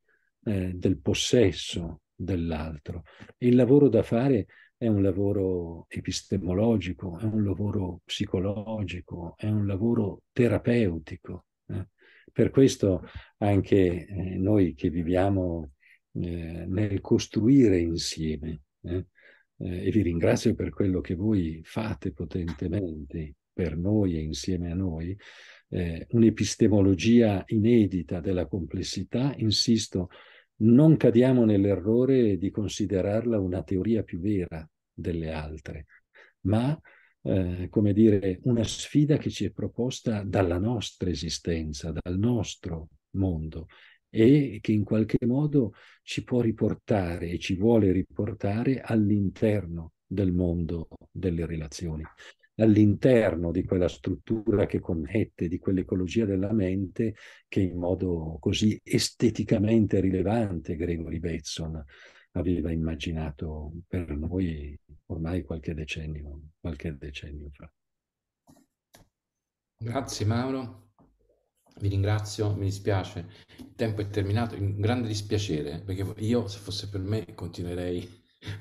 eh, del possesso, dell'altro. Il lavoro da fare è un lavoro epistemologico, è un lavoro psicologico, è un lavoro terapeutico. Eh. Per questo anche eh, noi che viviamo eh, nel costruire insieme, e vi ringrazio per quello che voi fate potentemente per noi e insieme a noi, un'epistemologia inedita della complessità, insisto, non cadiamo nell'errore di considerarla una teoria più vera delle altre, ma eh, come dire, una sfida che ci è proposta dalla nostra esistenza, dal nostro mondo e che in qualche modo ci può riportare e ci vuole riportare all'interno del mondo delle relazioni all'interno di quella struttura che connette, di quell'ecologia della mente che in modo così esteticamente rilevante Gregory Bateson aveva immaginato per noi ormai qualche decennio, qualche decennio fa. Grazie Mauro, vi ringrazio, mi dispiace, il tempo è terminato, un grande dispiacere, perché io se fosse per me continuerei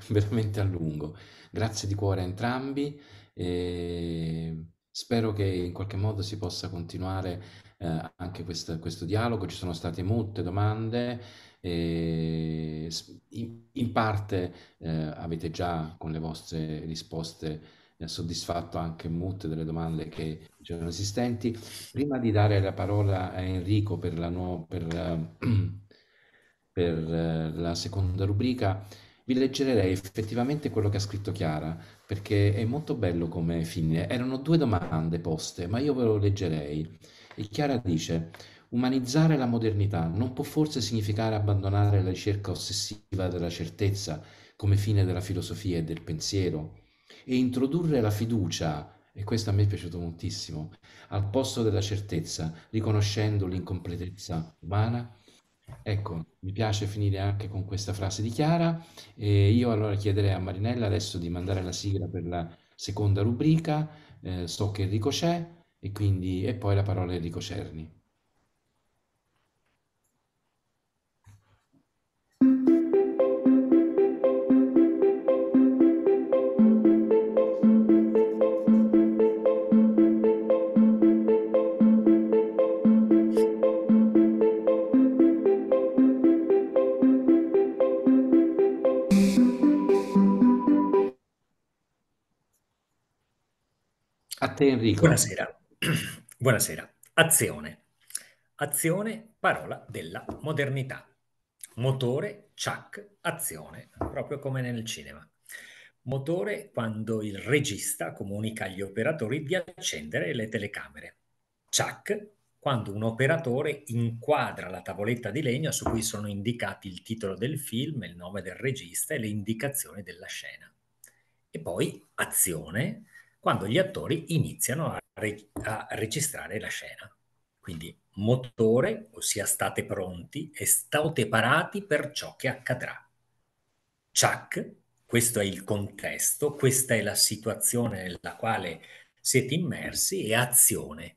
veramente a lungo. Grazie di cuore a entrambi. E ehm, spero che in qualche modo si possa continuare eh, anche questo, questo, dialogo. Ci sono state molte domande, ehm, in, in, parte eh, avete già con le vostre risposte eh, soddisfatto anche molte delle domande che c'erano esistenti. Prima di dare la parola a Enrico per la, no, per, per eh, la seconda rubrica, vi leggerei effettivamente quello che ha scritto Chiara perché è molto bello come fine. Erano due domande poste, ma io ve lo leggerei. E Chiara dice, umanizzare la modernità non può forse significare abbandonare la ricerca ossessiva della certezza come fine della filosofia e del pensiero e introdurre la fiducia, e questo a me è piaciuto moltissimo, al posto della certezza, riconoscendo l'incompletezza umana? Ecco, mi piace finire anche con questa frase di Chiara. E io allora chiederei a Marinella adesso di mandare la sigla per la seconda rubrica. Eh, so che Enrico c'è e quindi e poi la parola a Enrico Cerni. te Enrico. Buonasera. Buonasera. Azione. Azione, parola della modernità. Motore, ciak, azione, proprio come nel cinema. Motore quando il regista comunica agli operatori di accendere le telecamere. Ciak quando un operatore inquadra la tavoletta di legno su cui sono indicati il titolo del film, il nome del regista e le indicazioni della scena. E poi azione quando gli attori iniziano a, re- a registrare la scena. Quindi motore, ossia state pronti e state parati per ciò che accadrà. Chuck, questo è il contesto, questa è la situazione nella quale siete immersi e azione.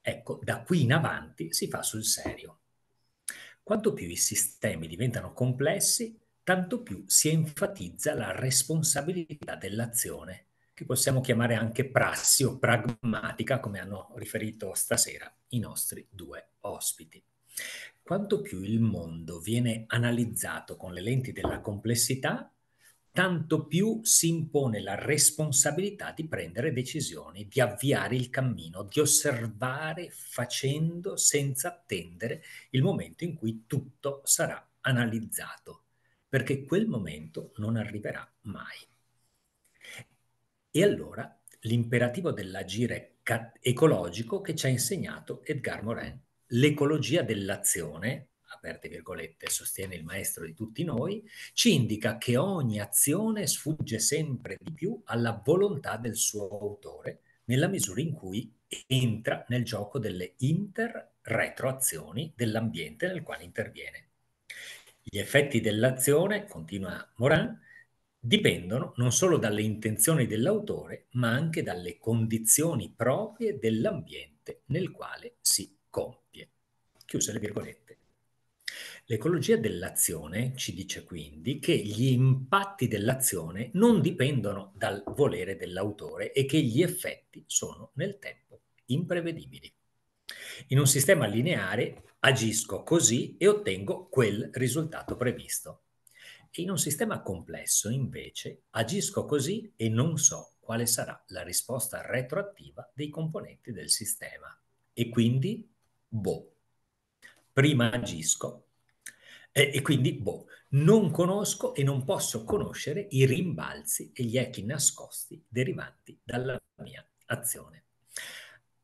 Ecco, da qui in avanti si fa sul serio. Quanto più i sistemi diventano complessi, tanto più si enfatizza la responsabilità dell'azione che possiamo chiamare anche prassi o pragmatica, come hanno riferito stasera i nostri due ospiti. Quanto più il mondo viene analizzato con le lenti della complessità, tanto più si impone la responsabilità di prendere decisioni, di avviare il cammino, di osservare facendo senza attendere il momento in cui tutto sarà analizzato, perché quel momento non arriverà mai. E allora l'imperativo dell'agire ecologico che ci ha insegnato Edgar Morin. L'ecologia dell'azione, aperte virgolette, sostiene il maestro di tutti noi, ci indica che ogni azione sfugge sempre di più alla volontà del suo autore, nella misura in cui entra nel gioco delle inter-retroazioni dell'ambiente nel quale interviene. Gli effetti dell'azione, continua Morin, dipendono non solo dalle intenzioni dell'autore, ma anche dalle condizioni proprie dell'ambiente nel quale si compie. Chiuse le virgolette. L'ecologia dell'azione ci dice quindi che gli impatti dell'azione non dipendono dal volere dell'autore e che gli effetti sono nel tempo imprevedibili. In un sistema lineare agisco così e ottengo quel risultato previsto. In un sistema complesso, invece, agisco così e non so quale sarà la risposta retroattiva dei componenti del sistema. E quindi, boh, prima agisco e, e quindi, boh, non conosco e non posso conoscere i rimbalzi e gli echi nascosti derivanti dalla mia azione.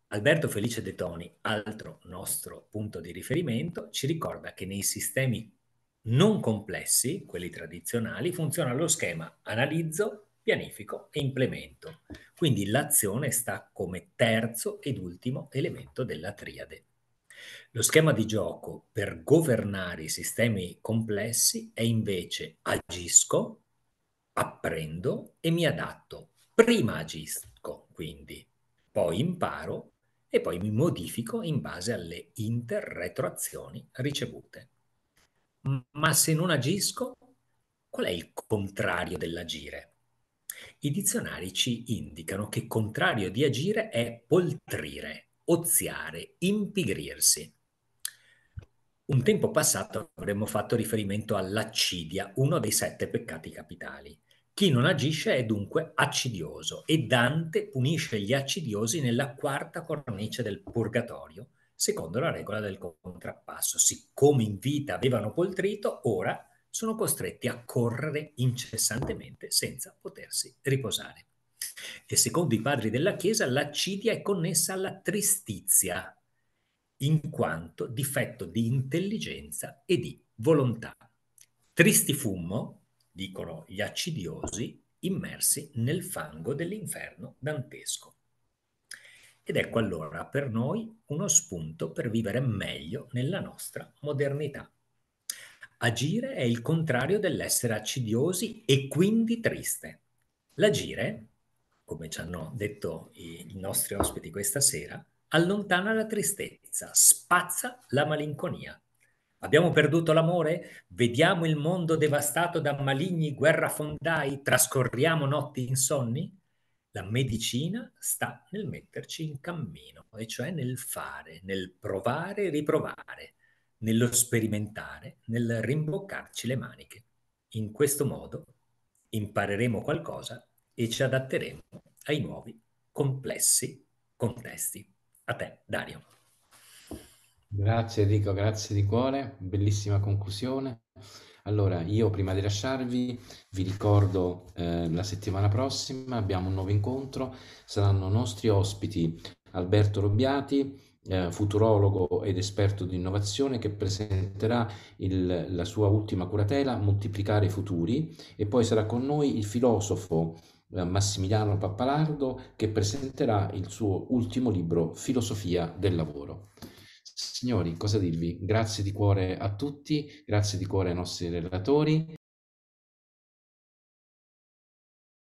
Alberto Felice De Toni, altro nostro punto di riferimento, ci ricorda che nei sistemi non complessi, quelli tradizionali, funziona lo schema analizzo, pianifico e implemento. Quindi l'azione sta come terzo ed ultimo elemento della triade. Lo schema di gioco per governare i sistemi complessi è invece agisco, apprendo e mi adatto. Prima agisco, quindi, poi imparo e poi mi modifico in base alle interretroazioni ricevute ma se non agisco, qual è il contrario dell'agire? I dizionari ci indicano che contrario di agire è poltrire, oziare, impigrirsi. Un tempo passato avremmo fatto riferimento all'accidia, uno dei sette peccati capitali. Chi non agisce è dunque accidioso e Dante punisce gli accidiosi nella quarta cornice del purgatorio, secondo la regola del contrappasso. Siccome in vita avevano poltrito, ora sono costretti a correre incessantemente senza potersi riposare. E secondo i padri della Chiesa l'accidia è connessa alla tristizia, in quanto difetto di intelligenza e di volontà. Tristi fummo, dicono gli accidiosi, immersi nel fango dell'inferno dantesco. Ed ecco allora per noi uno spunto per vivere meglio nella nostra modernità. Agire è il contrario dell'essere accidiosi e quindi triste. L'agire, come ci hanno detto i nostri ospiti questa sera, allontana la tristezza, spazza la malinconia. Abbiamo perduto l'amore? Vediamo il mondo devastato da maligni guerrafondai? Trascorriamo notti insonni? La medicina sta nel metterci in cammino, e cioè nel fare, nel provare e riprovare, nello sperimentare, nel rimboccarci le maniche. In questo modo impareremo qualcosa e ci adatteremo ai nuovi complessi contesti. A te, Dario. Grazie Enrico, grazie di cuore, bellissima conclusione. Allora, io prima di lasciarvi vi ricordo eh, la settimana prossima abbiamo un nuovo incontro, saranno nostri ospiti Alberto Robbiati, eh, futurologo ed esperto di innovazione che presenterà il, la sua ultima curatela, Moltiplicare i futuri, e poi sarà con noi il filosofo eh, Massimiliano Pappalardo che presenterà il suo ultimo libro, Filosofia del lavoro. Signori, cosa dirvi? Grazie di cuore a tutti, grazie di cuore ai nostri relatori,